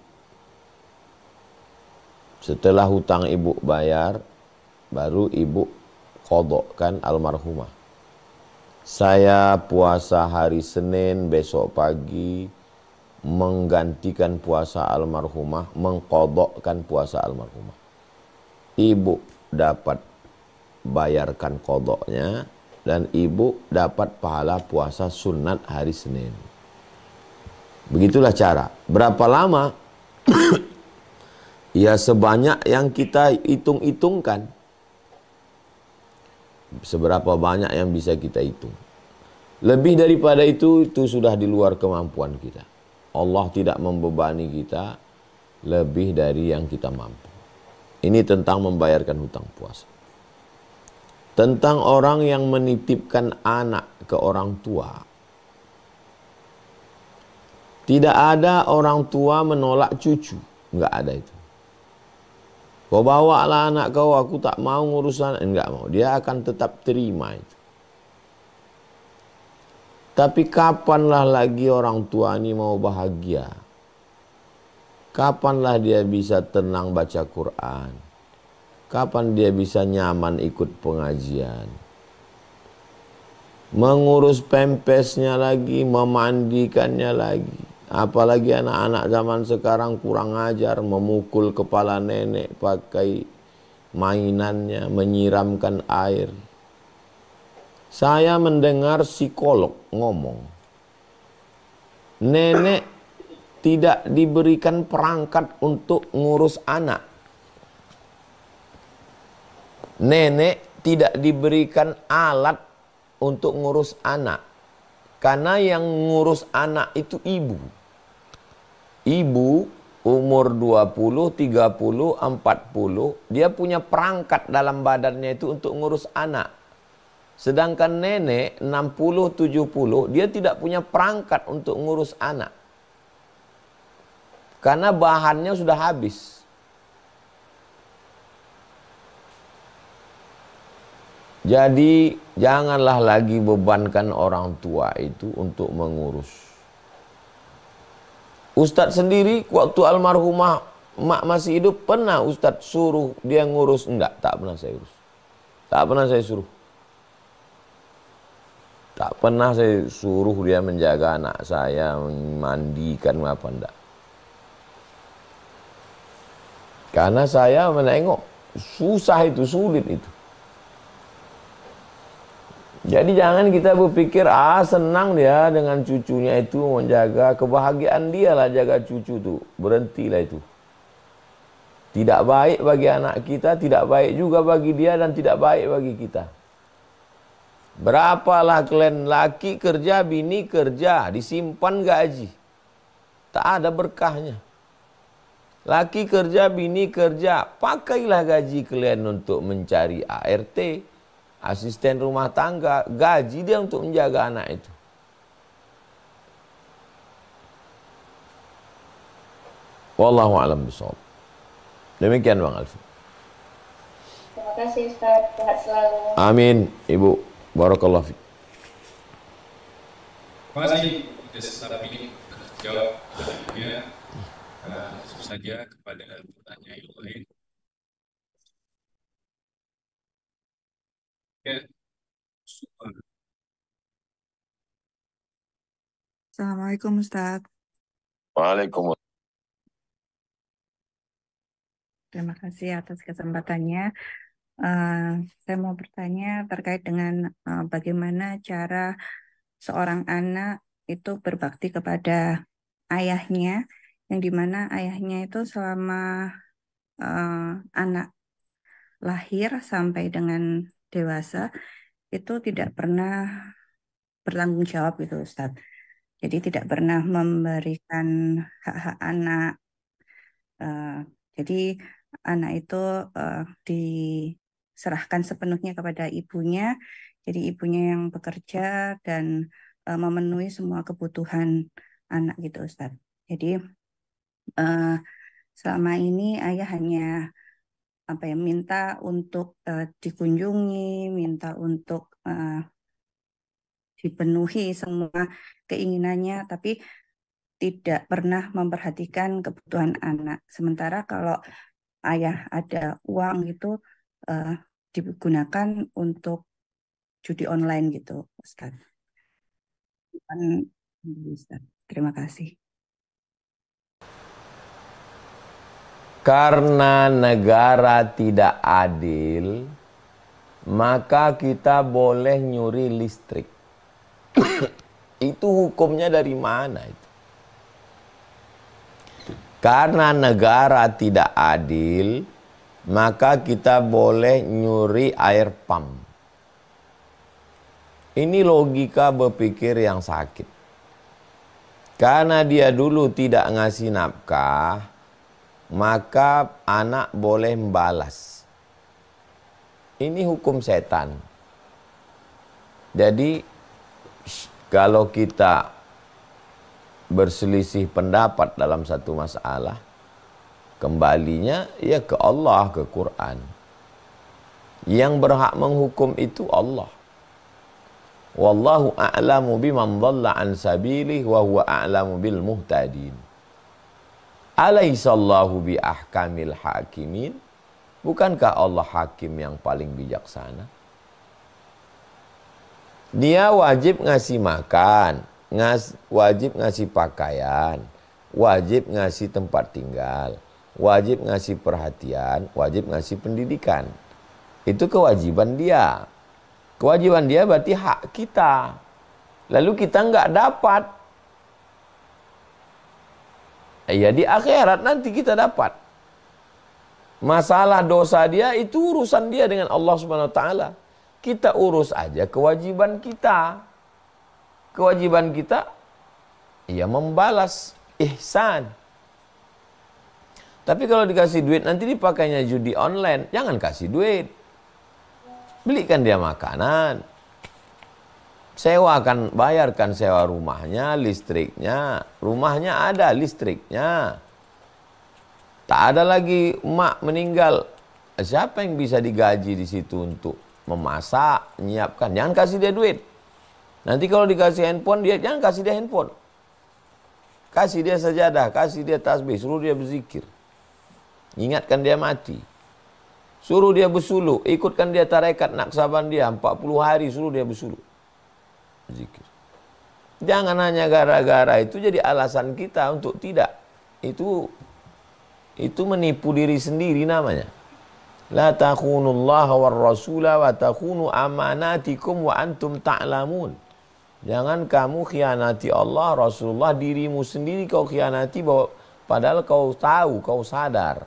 setelah hutang ibu bayar, baru ibu kodokkan almarhumah. Saya puasa hari Senin besok pagi menggantikan puasa almarhumah, mengkodokkan puasa almarhumah. Ibu dapat bayarkan kodoknya dan ibu dapat pahala puasa sunat hari Senin. Begitulah cara. Berapa lama Ya sebanyak yang kita hitung-hitungkan. Seberapa banyak yang bisa kita hitung. Lebih daripada itu, itu sudah di luar kemampuan kita. Allah tidak membebani kita lebih dari yang kita mampu. Ini tentang membayarkan hutang puasa. Tentang orang yang menitipkan anak ke orang tua. Tidak ada orang tua menolak cucu. Nggak ada itu. Kau bawalah anak kau, aku tak mau urusan. Enggak mau. Dia akan tetap terima itu. Tapi kapanlah lagi orang tua ini mau bahagia? Kapanlah dia bisa tenang baca Quran? Kapan dia bisa nyaman ikut pengajian? Mengurus pempesnya lagi, memandikannya lagi. Apalagi anak-anak zaman sekarang kurang ajar memukul kepala nenek pakai mainannya, menyiramkan air. Saya mendengar psikolog ngomong, nenek tidak diberikan perangkat untuk ngurus anak. Nenek tidak diberikan alat untuk ngurus anak. Karena yang ngurus anak itu ibu ibu umur 20, 30, 40, dia punya perangkat dalam badannya itu untuk ngurus anak. Sedangkan nenek 60, 70, dia tidak punya perangkat untuk ngurus anak. Karena bahannya sudah habis. Jadi janganlah lagi bebankan orang tua itu untuk mengurus. Ustadz sendiri waktu almarhumah mak masih hidup pernah Ustadz suruh dia ngurus enggak tak pernah saya urus tak pernah saya suruh tak pernah saya suruh dia menjaga anak saya mandikan apa enggak karena saya menengok susah itu sulit itu jadi jangan kita berpikir ah senang dia dengan cucunya itu menjaga kebahagiaan dia lah jaga cucu tu. Berhentilah itu. Tidak baik bagi anak kita, tidak baik juga bagi dia dan tidak baik bagi kita. Berapalah kalian laki kerja, bini kerja, disimpan gaji. Tak ada berkahnya. Laki kerja, bini kerja, pakailah gaji kalian untuk mencari ART asisten rumah tangga, gaji dia untuk menjaga anak itu. Wallahu alam bisawab. Demikian Bang Alfi. Terima kasih Ustaz, sehat selalu. Amin, Ibu. Barakallahu fiik. Terima kasih Masih tetapi jawab ya. saja kepada pertanyaan yang lain. Assalamualaikum Ustaz. Waalaikumsalam. Terima kasih atas kesempatannya. Uh, saya mau bertanya terkait dengan uh, bagaimana cara seorang anak itu berbakti kepada ayahnya, yang dimana ayahnya itu selama uh, anak lahir sampai dengan dewasa itu tidak pernah bertanggung jawab gitu Ustadz. Jadi tidak pernah memberikan hak-hak anak. Uh, jadi anak itu uh, diserahkan sepenuhnya kepada ibunya. Jadi ibunya yang bekerja dan uh, memenuhi semua kebutuhan anak gitu Ustadz. Jadi uh, selama ini ayah hanya apa ya minta untuk uh, dikunjungi, minta untuk uh, dipenuhi semua keinginannya, tapi tidak pernah memperhatikan kebutuhan anak. Sementara kalau ayah ada uang itu uh, eh, digunakan untuk judi online gitu, Ustaz. Terima kasih. Karena negara tidak adil, maka kita boleh nyuri listrik. itu hukumnya dari mana itu? Karena negara tidak adil, maka kita boleh nyuri air pam. Ini logika berpikir yang sakit. Karena dia dulu tidak ngasih nafkah, maka anak boleh membalas. Ini hukum setan. Jadi kalau kita berselisih pendapat dalam satu masalah, kembalinya ya ke Allah, ke Quran. Yang berhak menghukum itu Allah. Wallahu a'lamu biman dhalla an sabilihi wa huwa a'lamu bil muhtadin. Alaihissallahu bi ahkamil hakimin. Bukankah Allah hakim yang paling bijaksana? Dia wajib ngasih makan, ngas, wajib ngasih pakaian, wajib ngasih tempat tinggal, wajib ngasih perhatian, wajib ngasih pendidikan. Itu kewajiban dia. Kewajiban dia berarti hak kita. Lalu kita nggak dapat, Ya di akhirat nanti kita dapat. Masalah dosa dia itu urusan dia dengan Allah Subhanahu wa taala. Kita urus aja kewajiban kita. Kewajiban kita ya membalas ihsan. Tapi kalau dikasih duit nanti dipakainya judi online, jangan kasih duit. Belikan dia makanan, sewa akan bayarkan sewa rumahnya, listriknya. Rumahnya ada listriknya. Tak ada lagi emak meninggal. Siapa yang bisa digaji di situ untuk memasak, menyiapkan? Jangan kasih dia duit. Nanti kalau dikasih handphone, dia jangan kasih dia handphone. Kasih dia sajadah, kasih dia tasbih, suruh dia berzikir. Ingatkan dia mati. Suruh dia bersuluh, ikutkan dia tarekat naksaban dia 40 hari suruh dia bersuluh zikir. Jangan hanya gara-gara itu jadi alasan kita untuk tidak. Itu itu menipu diri sendiri namanya. La takhunullah war rasula wa takhunu amanatikum wa antum ta'lamun. Jangan kamu khianati Allah, Rasulullah, dirimu sendiri kau khianati bahwa padahal kau tahu, kau sadar.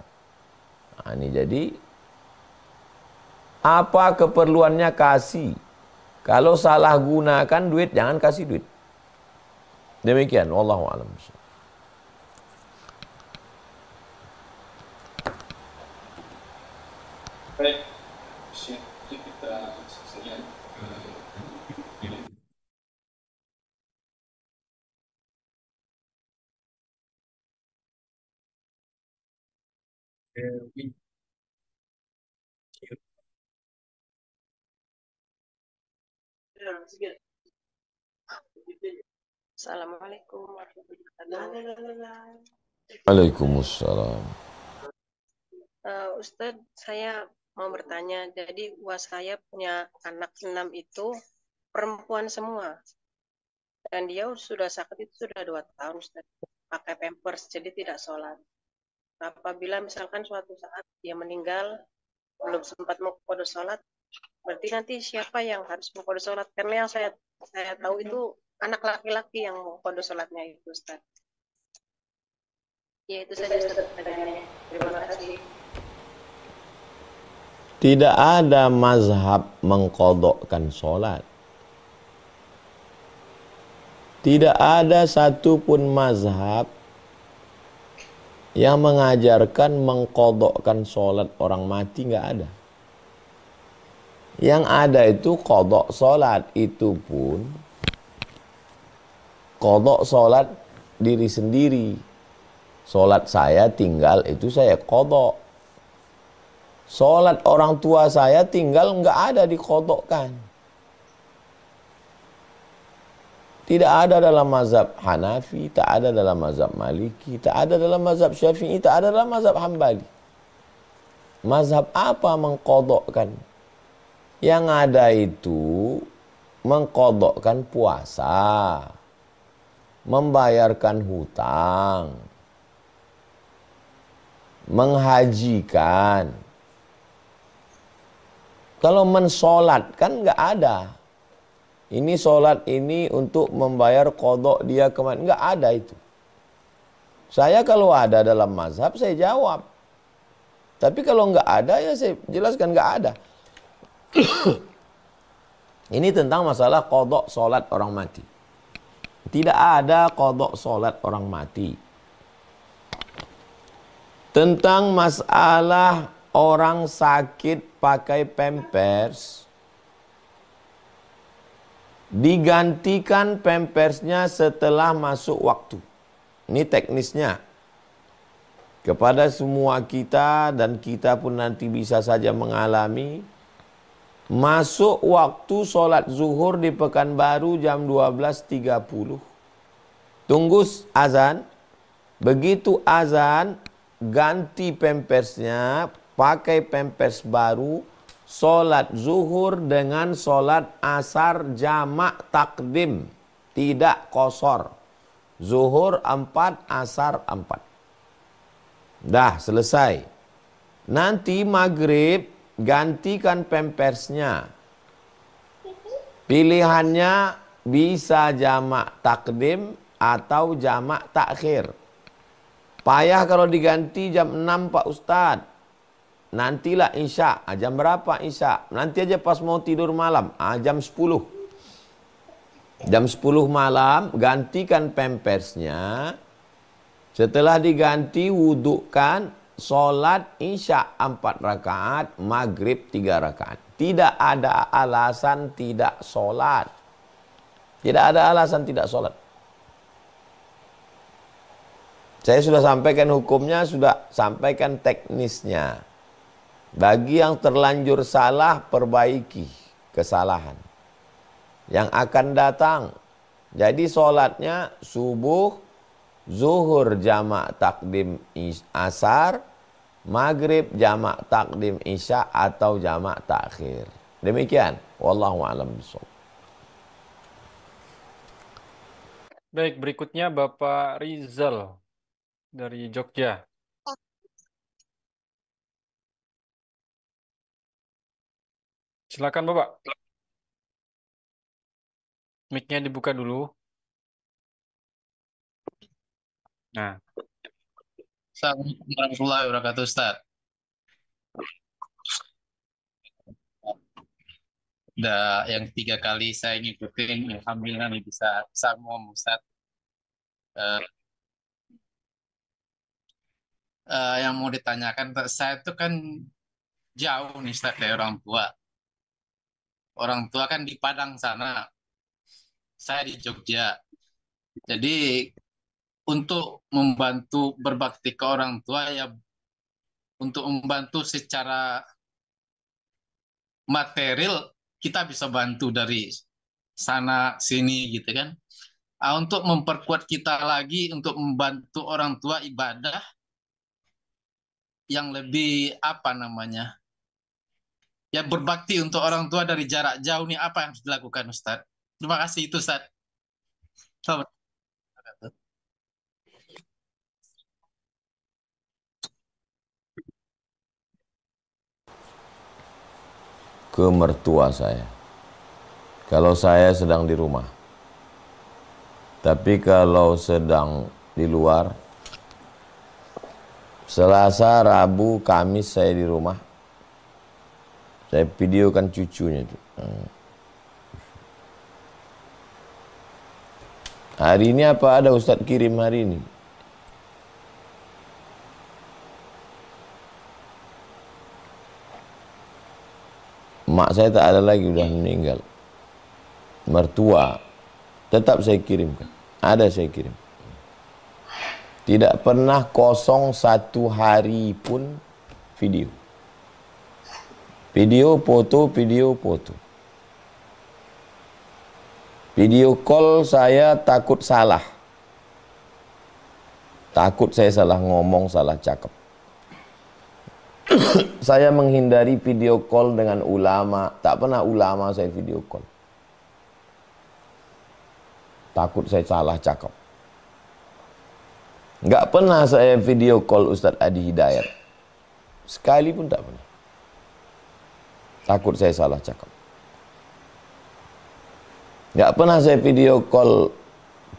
Nah, ini jadi apa keperluannya kasih kalau salah gunakan duit, jangan kasih duit. Demikian, wallahu alam. Baik, kita Nah, Assalamualaikum warahmatullahi wabarakatuh. Nah, nah, Waalaikumsalam. Uh, Ustadz, saya mau bertanya. Jadi, wah saya punya anak enam itu perempuan semua. Dan dia sudah sakit itu sudah dua tahun, Ustadz. Pakai pampers, jadi tidak sholat. Apabila misalkan suatu saat dia meninggal, belum sempat mau kode sholat, berarti nanti siapa yang harus mengkodok sholat karena yang saya saya tahu itu anak laki-laki yang mengkodok sholatnya itu Ustaz ya itu saja Ustaz terima kasih tidak ada mazhab mengkodokkan sholat tidak ada satupun mazhab yang mengajarkan mengkodokkan sholat orang mati nggak ada yang ada itu kodok sholat itu pun kodok sholat diri sendiri. Sholat saya tinggal itu saya kodok. Sholat orang tua saya tinggal nggak ada dikodokkan. Tidak ada dalam mazhab Hanafi, tak ada dalam mazhab Maliki, tak ada dalam mazhab Syafi'i, tak ada dalam mazhab Hambali. Mazhab apa mengkodokkan? Yang ada itu mengkodokkan puasa, membayarkan hutang, menghajikan. Kalau mensolat kan nggak ada. Ini solat ini untuk membayar kodok dia kemana? Nggak ada itu. Saya kalau ada dalam mazhab saya jawab. Tapi kalau nggak ada ya saya jelaskan nggak ada. Ini tentang masalah kodok solat orang mati. Tidak ada kodok solat orang mati. Tentang masalah orang sakit pakai pempers Digantikan pempersnya setelah masuk waktu. Ini teknisnya. Kepada semua kita dan kita pun nanti bisa saja mengalami Masuk waktu sholat zuhur di Pekanbaru jam 12.30. Tunggu azan. Begitu azan, ganti pempersnya, pakai pempers baru, sholat zuhur dengan sholat asar jamak takdim. Tidak kosor. Zuhur 4, asar 4. Dah selesai. Nanti maghrib gantikan pempersnya. Pilihannya bisa jamak takdim atau jamak takhir. Payah kalau diganti jam 6 Pak ustad Nantilah insya. Ah, jam berapa insya? Nanti aja pas mau tidur malam. Ah, jam 10. Jam 10 malam gantikan pempersnya. Setelah diganti wudukkan Sholat isya empat rakaat, maghrib tiga rakaat. Tidak ada alasan tidak sholat. Tidak ada alasan tidak sholat. Saya sudah sampaikan hukumnya, sudah sampaikan teknisnya. Bagi yang terlanjur salah, perbaiki kesalahan. Yang akan datang. Jadi sholatnya subuh, zuhur jamak takdim asar, maghrib jamak takdim isya atau jamak takhir. Demikian. Wallahu a'lam Baik, berikutnya Bapak Rizal dari Jogja. Silakan Bapak. Mic-nya dibuka dulu. Nah. Assalamualaikum warahmatullahi wabarakatuh, Ustaz. Udah yang tiga kali saya ngikutin, alhamdulillah nih bisa sambung Ustaz. Uh, eh, uh, eh, yang mau ditanyakan, saya itu kan jauh nih Ustaz dari orang tua. Orang tua kan di Padang sana, saya di Jogja. Jadi untuk membantu berbakti ke orang tua ya untuk membantu secara material kita bisa bantu dari sana sini gitu kan ah, untuk memperkuat kita lagi untuk membantu orang tua ibadah yang lebih apa namanya ya berbakti untuk orang tua dari jarak jauh nih apa yang harus dilakukan Ustaz terima kasih itu Ustaz Selamat. ke mertua saya. Kalau saya sedang di rumah. Tapi kalau sedang di luar, Selasa, Rabu, Kamis saya di rumah. Saya videokan cucunya itu. Hmm. Hari ini apa ada Ustadz kirim hari ini? Mak saya tak ada lagi, sudah meninggal. Mertua, tetap saya kirimkan. Ada saya kirim. Tidak pernah kosong satu hari pun video. Video foto, video foto. Video call saya takut salah. Takut saya salah ngomong, salah cakap saya menghindari video call dengan ulama. Tak pernah ulama saya video call. Takut saya salah cakap. Nggak pernah saya video call Ustadz Adi Hidayat. Sekali pun tak pernah. Takut saya salah cakap. Nggak pernah saya video call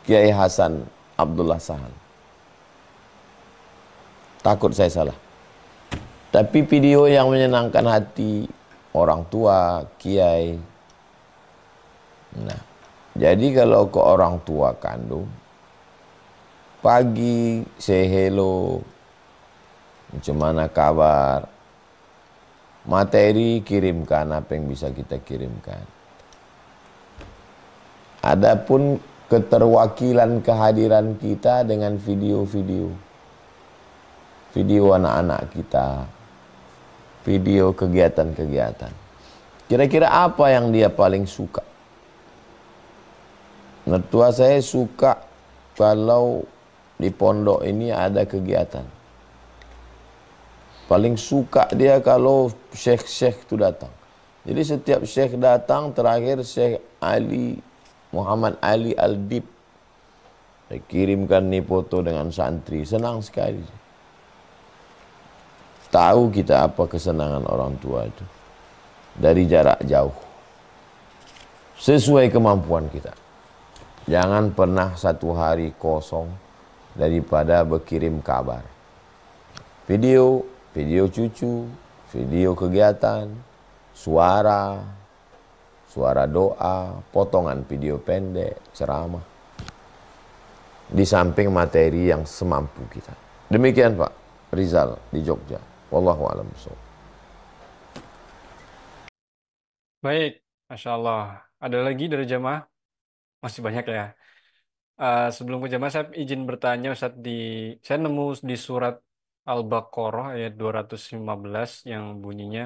Kiai Hasan Abdullah Sahal. Takut saya salah. Tapi video yang menyenangkan hati orang tua, kiai. Nah, jadi kalau ke orang tua kandung, pagi say hello, mana kabar, materi kirimkan apa yang bisa kita kirimkan. Adapun keterwakilan kehadiran kita dengan video-video. Video anak-anak kita, video kegiatan-kegiatan. Kira-kira apa yang dia paling suka? Mertua saya suka kalau di pondok ini ada kegiatan. Paling suka dia kalau syekh-syekh itu datang. Jadi setiap syekh datang terakhir Syekh Ali Muhammad Ali Al-Dib. Saya kirimkan nih foto dengan santri, senang sekali. Tahu kita apa kesenangan orang tua itu dari jarak jauh. Sesuai kemampuan kita. Jangan pernah satu hari kosong daripada berkirim kabar. Video, video cucu, video kegiatan, suara, suara doa, potongan video pendek, ceramah. Di samping materi yang semampu kita. Demikian Pak Rizal di Jogja. Wallahu a'lam Baik, Masya Allah. Ada lagi dari jamaah? Masih banyak ya. Uh, sebelum ke jamaah, saya izin bertanya saat di saya nemu di surat Al-Baqarah ayat 215 yang bunyinya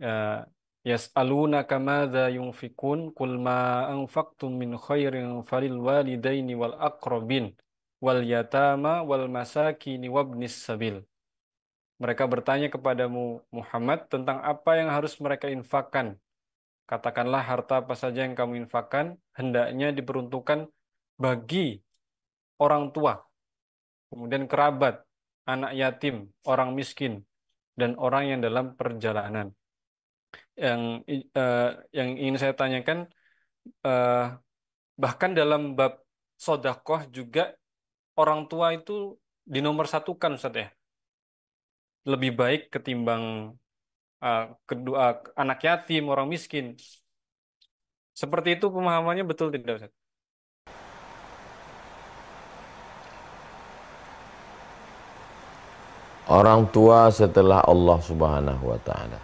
eh, aluna kamada yung fikun kulma ma faktum min khairin falil walidaini wal akrobin wal yatama wal masakini wabnis sabil. Mereka bertanya kepadamu, Muhammad, tentang apa yang harus mereka infakkan. Katakanlah harta apa saja yang kamu infakkan, hendaknya diperuntukkan bagi orang tua, kemudian kerabat, anak yatim, orang miskin, dan orang yang dalam perjalanan. Yang, uh, yang ingin saya tanyakan, uh, bahkan dalam bab sodakoh juga orang tua itu dinomor satukan Ustaz ya lebih baik ketimbang uh, kedua uh, ah, anak yatim, orang miskin. Seperti itu pemahamannya betul tidak Ustaz? Orang tua setelah Allah Subhanahu wa taala.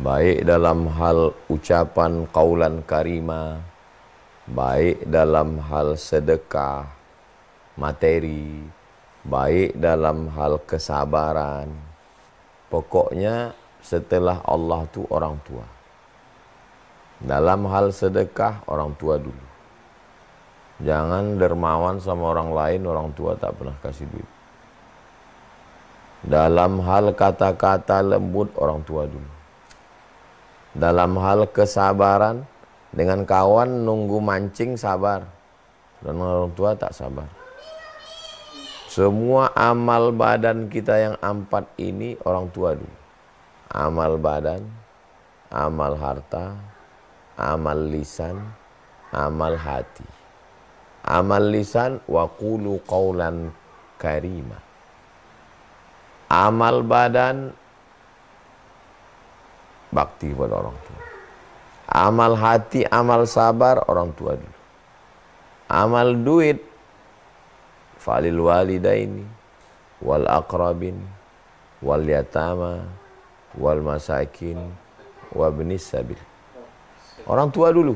Baik dalam hal ucapan kaulan karima, baik dalam hal sedekah, materi, baik dalam hal kesabaran, Pokoknya setelah Allah itu orang tua. Dalam hal sedekah orang tua dulu. Jangan dermawan sama orang lain, orang tua tak pernah kasih duit. Dalam hal kata-kata lembut orang tua dulu. Dalam hal kesabaran dengan kawan nunggu mancing sabar. Dan orang tua tak sabar. Semua amal badan kita yang empat ini orang tua dulu. Amal badan, amal harta, amal lisan, amal hati. Amal lisan wakulu qawlan karima. Amal badan bakti kepada orang tua. Amal hati, amal sabar orang tua dulu. Amal duit falil walidaini wal akrabin wal yatama wal masakin wabnis sabil orang tua dulu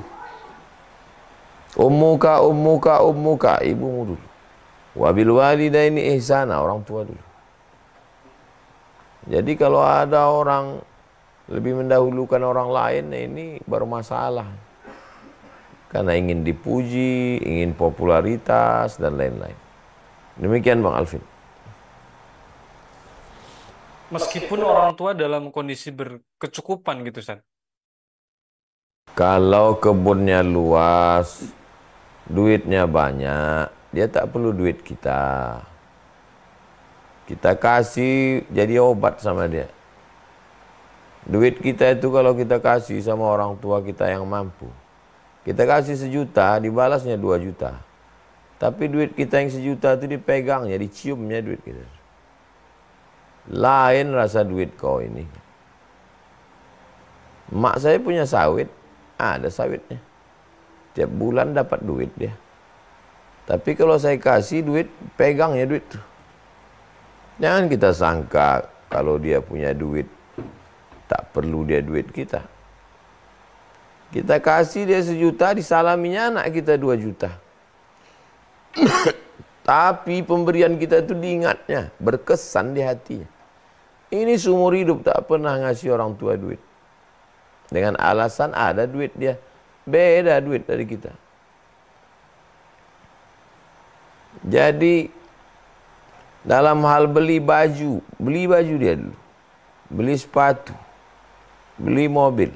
ummuka ummuka ummuka ibumu dulu wabil walidaini ihsana orang tua dulu jadi kalau ada orang lebih mendahulukan orang lain nah ini bermasalah karena ingin dipuji, ingin popularitas dan lain-lain. Demikian Bang Alvin. Meskipun orang tua dalam kondisi berkecukupan gitu, San. Kalau kebunnya luas, duitnya banyak, dia tak perlu duit kita. Kita kasih jadi obat sama dia. Duit kita itu kalau kita kasih sama orang tua kita yang mampu. Kita kasih sejuta, dibalasnya dua juta. Tapi duit kita yang sejuta itu dipegang jadi ya ciumnya duit kita. Lain rasa duit kau ini. Mak saya punya sawit, ada sawitnya. Tiap bulan dapat duit dia. Tapi kalau saya kasih duit, pegangnya duit tuh. Jangan kita sangka kalau dia punya duit, tak perlu dia duit kita. Kita kasih dia sejuta, disalaminya anak kita dua juta. Tapi pemberian kita itu diingatnya, berkesan di hatinya. Ini seumur hidup tak pernah ngasih orang tua duit. Dengan alasan ada duit dia. Beda duit dari kita. Jadi dalam hal beli baju, beli baju dia dulu. Beli sepatu, beli mobil.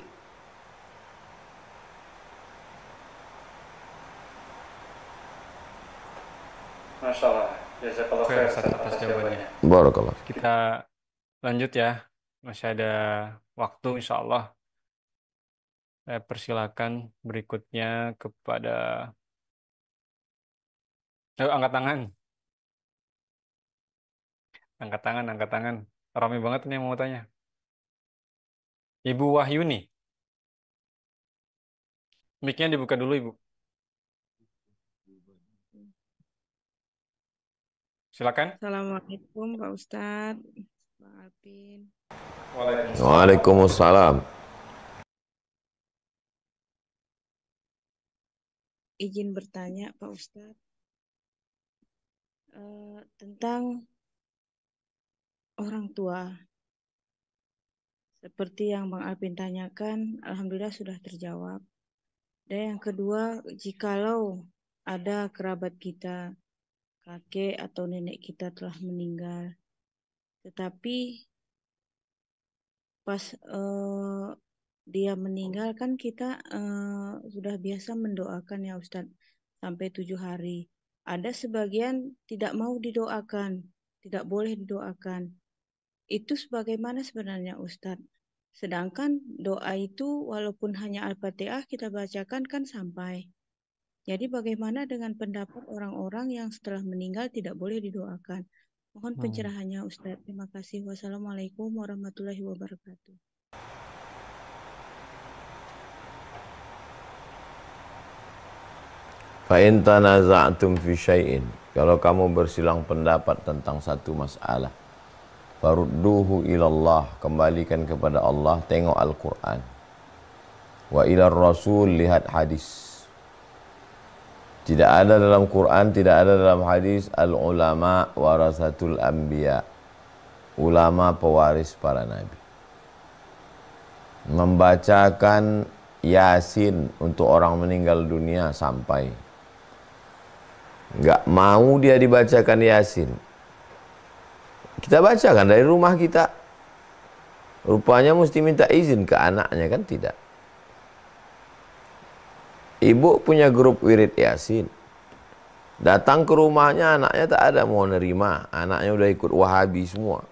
Ya, atas Barakallah. Kita lanjut ya. Masih ada waktu insya Allah. Saya persilakan berikutnya kepada Ayo eh, angkat tangan. Angkat tangan, angkat tangan. Rame banget nih yang mau tanya. Ibu Wahyuni. Mic-nya dibuka dulu, Ibu. Silakan. Assalamualaikum Pak Ustadz. Pak Alpin Waalaikumsalam. Izin bertanya Pak Ustadz. Uh, tentang orang tua. Seperti yang Bang Alpin tanyakan, Alhamdulillah sudah terjawab. Dan yang kedua, jikalau ada kerabat kita kakek atau nenek kita telah meninggal. Tetapi pas uh, dia meninggal kan kita uh, sudah biasa mendoakan ya Ustadz sampai tujuh hari. Ada sebagian tidak mau didoakan, tidak boleh didoakan. Itu sebagaimana sebenarnya Ustadz? Sedangkan doa itu walaupun hanya Al-Fatihah kita bacakan kan sampai. Jadi bagaimana dengan pendapat orang-orang yang setelah meninggal tidak boleh didoakan? Mohon oh. pencerahannya Ustaz. Terima kasih. Wassalamualaikum warahmatullahi wabarakatuh. Fa'in fi syai'in. Kalau kamu bersilang pendapat tentang satu masalah. Farudduhu ilallah. Kembalikan kepada Allah. Tengok Al-Quran. Wa ilal rasul. Lihat hadis tidak ada dalam Quran, tidak ada dalam hadis al-ulama warasatul anbiya. Ulama pewaris para nabi. Membacakan Yasin untuk orang meninggal dunia sampai. Nggak mau dia dibacakan Yasin. Kita bacakan dari rumah kita. Rupanya mesti minta izin ke anaknya kan tidak. Ibu punya grup wirid yasin. Datang ke rumahnya anaknya tak ada mau nerima. Anaknya udah ikut wahabi semua.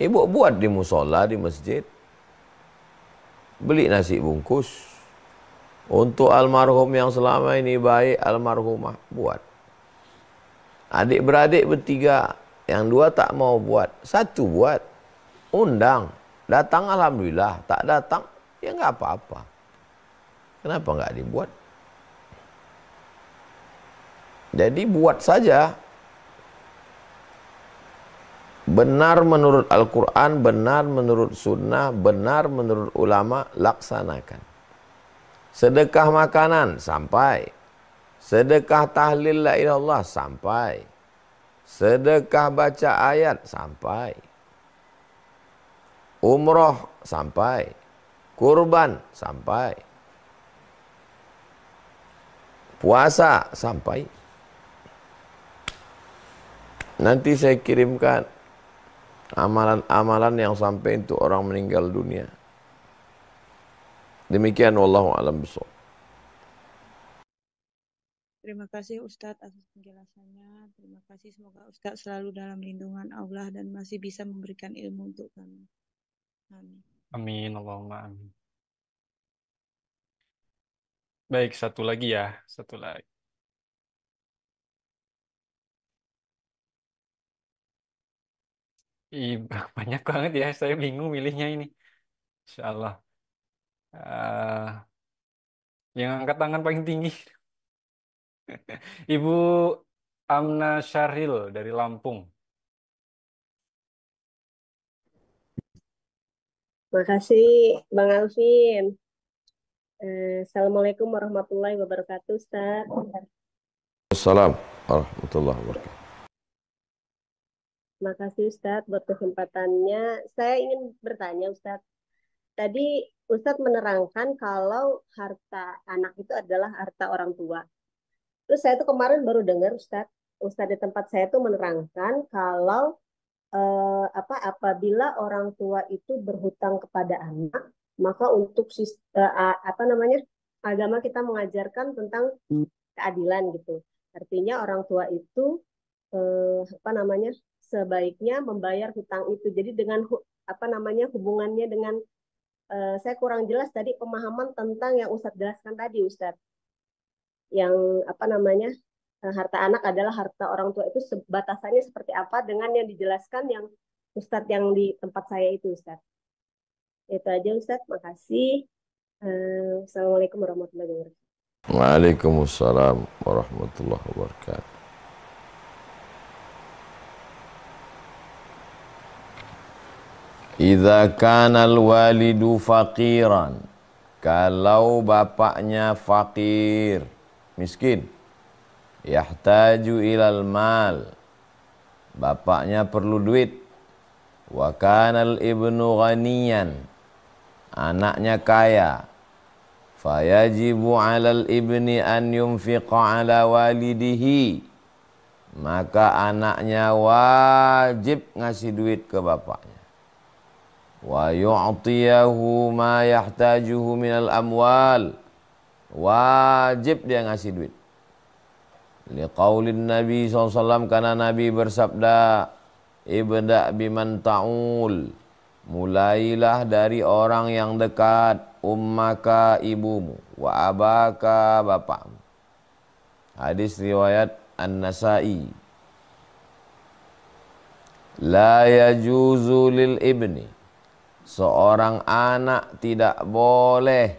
Ibu buat di musola, di masjid. Beli nasi bungkus. Untuk almarhum yang selama ini baik, almarhumah buat. Adik-beradik bertiga, yang dua tak mau buat, satu buat. Undang, datang alhamdulillah, tak datang ya nggak apa-apa. Kenapa nggak dibuat? Jadi buat saja. Benar menurut Al-Quran, benar menurut sunnah, benar menurut ulama, laksanakan. Sedekah makanan, sampai. Sedekah tahlil la ilallah, sampai. Sedekah baca ayat, sampai. Umroh, sampai. Kurban, sampai puasa sampai nanti saya kirimkan amalan-amalan yang sampai untuk orang meninggal dunia demikian wallahu alam besok Terima kasih Ustadz atas penjelasannya. Terima kasih semoga Ustadz selalu dalam lindungan Allah dan masih bisa memberikan ilmu untuk kami. Amin. Amin. Allahumma amin. Baik, satu lagi ya, satu lagi. Ih, banyak banget ya, saya bingung milihnya ini. Insya Allah. Uh, yang angkat tangan paling tinggi. Ibu Amna Syahril dari Lampung. terima kasih Bang Alvin. Eh, Assalamualaikum warahmatullahi wabarakatuh, Ustaz. Assalamualaikum warahmatullahi wabarakatuh. Terima kasih Ustaz, buat kesempatannya. Saya ingin bertanya Ustaz. tadi Ustaz menerangkan kalau harta anak itu adalah harta orang tua. Terus saya tuh kemarin baru dengar Ustaz, Ustaz di tempat saya tuh menerangkan kalau eh, apa apabila orang tua itu berhutang kepada anak, maka untuk uh, apa namanya agama kita mengajarkan tentang hmm. keadilan gitu artinya orang tua itu eh, apa namanya sebaiknya membayar hutang itu jadi dengan apa namanya hubungannya dengan eh, saya kurang jelas tadi pemahaman tentang yang Ustadz jelaskan tadi Ustadz yang apa namanya harta anak adalah harta orang tua itu sebatasannya seperti apa dengan yang dijelaskan yang Ustadz yang di tempat saya itu Ustadz itu aja Ustadz, makasih. Uh, Assalamualaikum warahmatullahi wabarakatuh. Waalaikumsalam warahmatullahi wabarakatuh. Idza kana al-walidu faqiran. Kalau bapaknya fakir, miskin. Yahtaju ilal mal. Bapaknya perlu duit. Wa kana al-ibnu ghaniyan anaknya kaya fayajibu 'alal ibni an yunfiqa 'ala walidihi maka anaknya wajib ngasih duit ke bapaknya wa yu'tiyahu ma yahtajuhu minal amwal wajib dia ngasih duit liqaulin nabi SAW karena nabi bersabda ibda biman ta'ul Mulailah dari orang yang dekat, ummaka ibumu, wa abaka bapakmu. Hadis riwayat An-Nasai. La yajuzu lil ibni. Seorang anak tidak boleh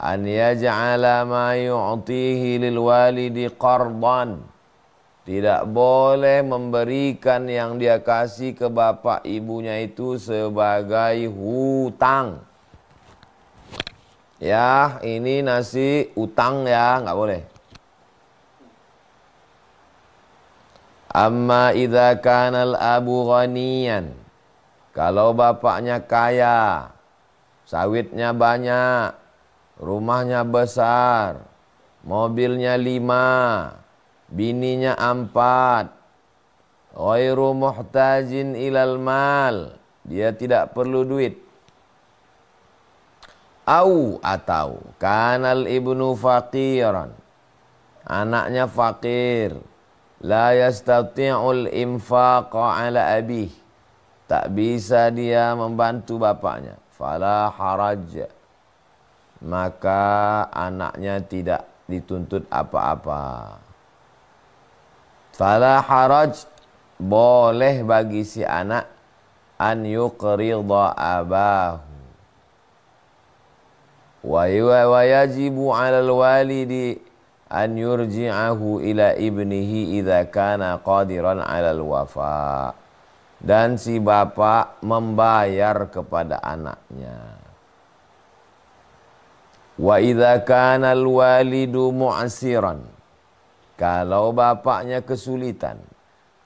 an yaj'ala ma yu'tihi lil walidi qardan tidak boleh memberikan yang dia kasih ke bapak ibunya itu sebagai hutang. Ya, ini nasi utang ya, nggak boleh. Amma idza al abu ghaniyan. Kalau bapaknya kaya, sawitnya banyak, rumahnya besar, mobilnya lima, bininya empat. Ghairu muhtajin ilal mal. Dia tidak perlu duit. Au atau kanal ibnu faqiran. Anaknya fakir. La yastati'ul infaqa ala abih. Tak bisa dia membantu bapaknya. Fala haraj. Maka anaknya tidak dituntut apa-apa. Fala haraj boleh bagi si anak an yuqridha abahu wa wa yajibu 'alal walidi an yurji'ahu ila ibnihi idza kana qadiran 'alal wafa dan si bapak membayar kepada anaknya wa idza kana al walidu mu'siran kalau bapaknya kesulitan,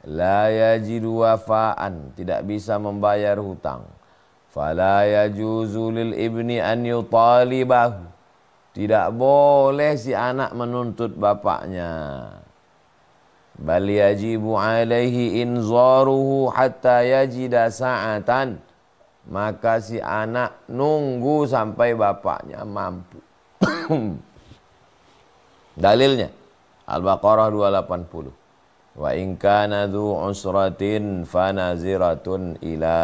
la yajidu wafa'an, tidak bisa membayar hutang. Fala yajuzu lil ibni an yutalibahu. Tidak boleh si anak menuntut bapaknya. Bal yajibu alaihi inzaruhu hatta yajida sa'atan. Maka si anak nunggu sampai bapaknya mampu. Dalilnya. Al-Baqarah 280. Wa in kana dzu usratin fanaziratun ila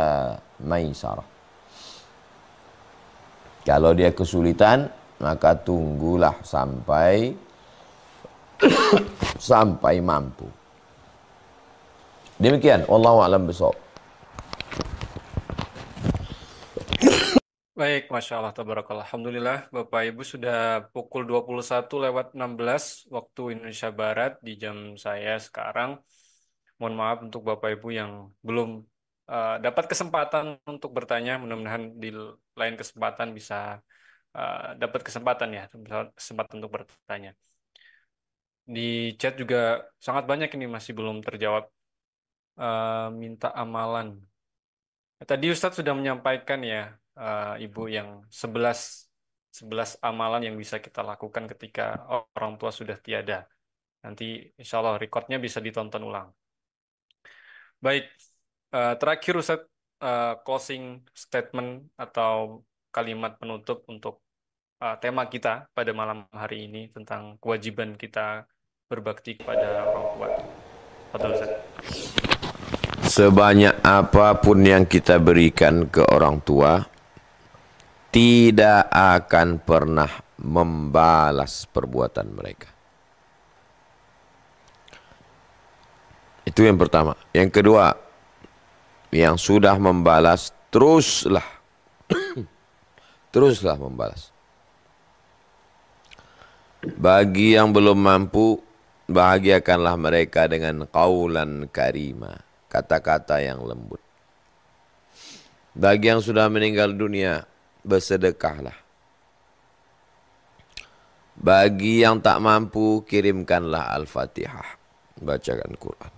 maisarah. Kalau dia kesulitan, maka tunggulah sampai sampai mampu. Demikian, wallahu a'lam bishawab. Baik, Masya Allah, Tabarakallah. Alhamdulillah, Bapak Ibu sudah pukul 21 lewat 16 waktu Indonesia Barat di jam saya sekarang. Mohon maaf untuk Bapak Ibu yang belum uh, dapat kesempatan untuk bertanya. Mudah-mudahan di lain kesempatan bisa uh, dapat kesempatan ya, kesempatan untuk bertanya. Di chat juga sangat banyak ini masih belum terjawab. Uh, minta amalan. Tadi Ustadz sudah menyampaikan ya, uh, Ibu yang sebelas 11 amalan yang bisa kita lakukan ketika orang tua sudah tiada. Nanti insya Allah recordnya bisa ditonton ulang. Baik, uh, terakhir Ustaz, uh, eh, closing statement atau kalimat penutup untuk uh, tema kita pada malam hari ini tentang kewajiban kita berbakti kepada orang tua. Betul, Ustaz. Sebanyak apapun yang kita berikan ke orang tua, tidak akan pernah membalas perbuatan mereka. Itu yang pertama. Yang kedua, yang sudah membalas teruslah teruslah membalas. Bagi yang belum mampu, bahagiakanlah mereka dengan kaulan karima, kata-kata yang lembut. Bagi yang sudah meninggal dunia, bersedekahlah. Bagi yang tak mampu, kirimkanlah Al-Fatihah. Bacakan Quran.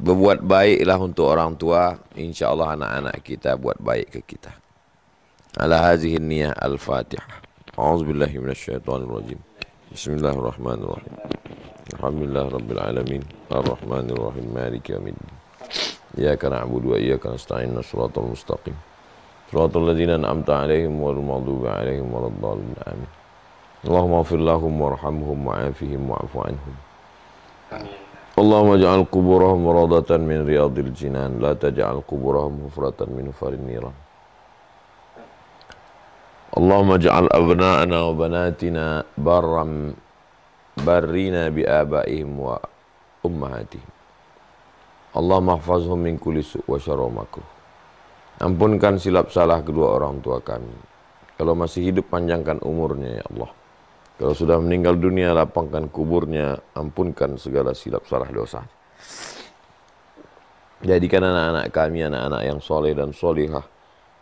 Berbuat baiklah untuk orang tua. Insya Allah anak-anak kita buat baik ke kita. Ala hazihin niyah Al-Fatihah. A'udzubillahiminasyaitonirrojim. Bismillahirrahmanirrahim. Alhamdulillah Rabbil Alamin. Ar-Rahmanirrahim. Maliki Amin. Iyaka na'budu wa iyaka nasta'in. Nasratul Mustaqim. صراط الذين أنعمت عليهم والمغضوب عليهم ولا الضالين آمين اللهم اغفر لهم وارحمهم وعافهم واعف عنهم اللهم اجعل قبورهم روضة من رياض الجنان لا تجعل قبورهم حفرة من حفر النيران اللهم اجعل أبناءنا وبناتنا برا برينا بآبائهم وأمهاتهم اللهم احفظهم من كل سوء وشر ومكروه Ampunkan silap salah kedua orang tua kami. Kalau masih hidup panjangkan umurnya ya Allah. Kalau sudah meninggal dunia lapangkan kuburnya, ampunkan segala silap salah dosa. Jadikan anak-anak kami anak-anak yang soleh dan solihah,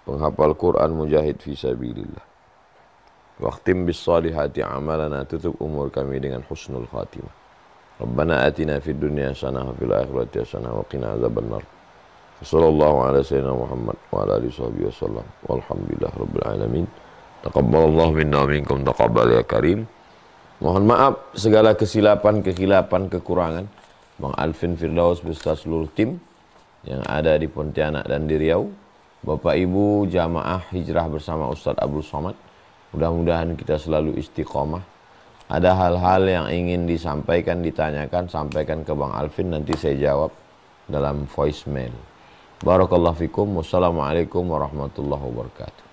penghafal Quran mujahid fisabilillah. Waktim bis salihati amalana tutup umur kami dengan husnul khatimah. Rabbana atina fid dunya hasanah fil akhirati hasanah wa qina azabannar. Sallallahu ala sayyidina Muhammad wa ala alihi sahbihi wasallam. Walhamdulillah rabbil alamin. Taqabbalallahu minna minkum taqabbal ya karim. Mohon maaf segala kesilapan, kekilapan, kekurangan. Bang Alvin Firdaus beserta seluruh tim yang ada di Pontianak dan di Riau. Bapak Ibu jamaah hijrah bersama Ustadz Abdul Somad. Mudah-mudahan kita selalu istiqomah. Ada hal-hal yang ingin disampaikan, ditanyakan, sampaikan ke Bang Alvin nanti saya jawab dalam voicemail. Barakallahu fikum. Wassalamualaikum warahmatullahi wabarakatuh.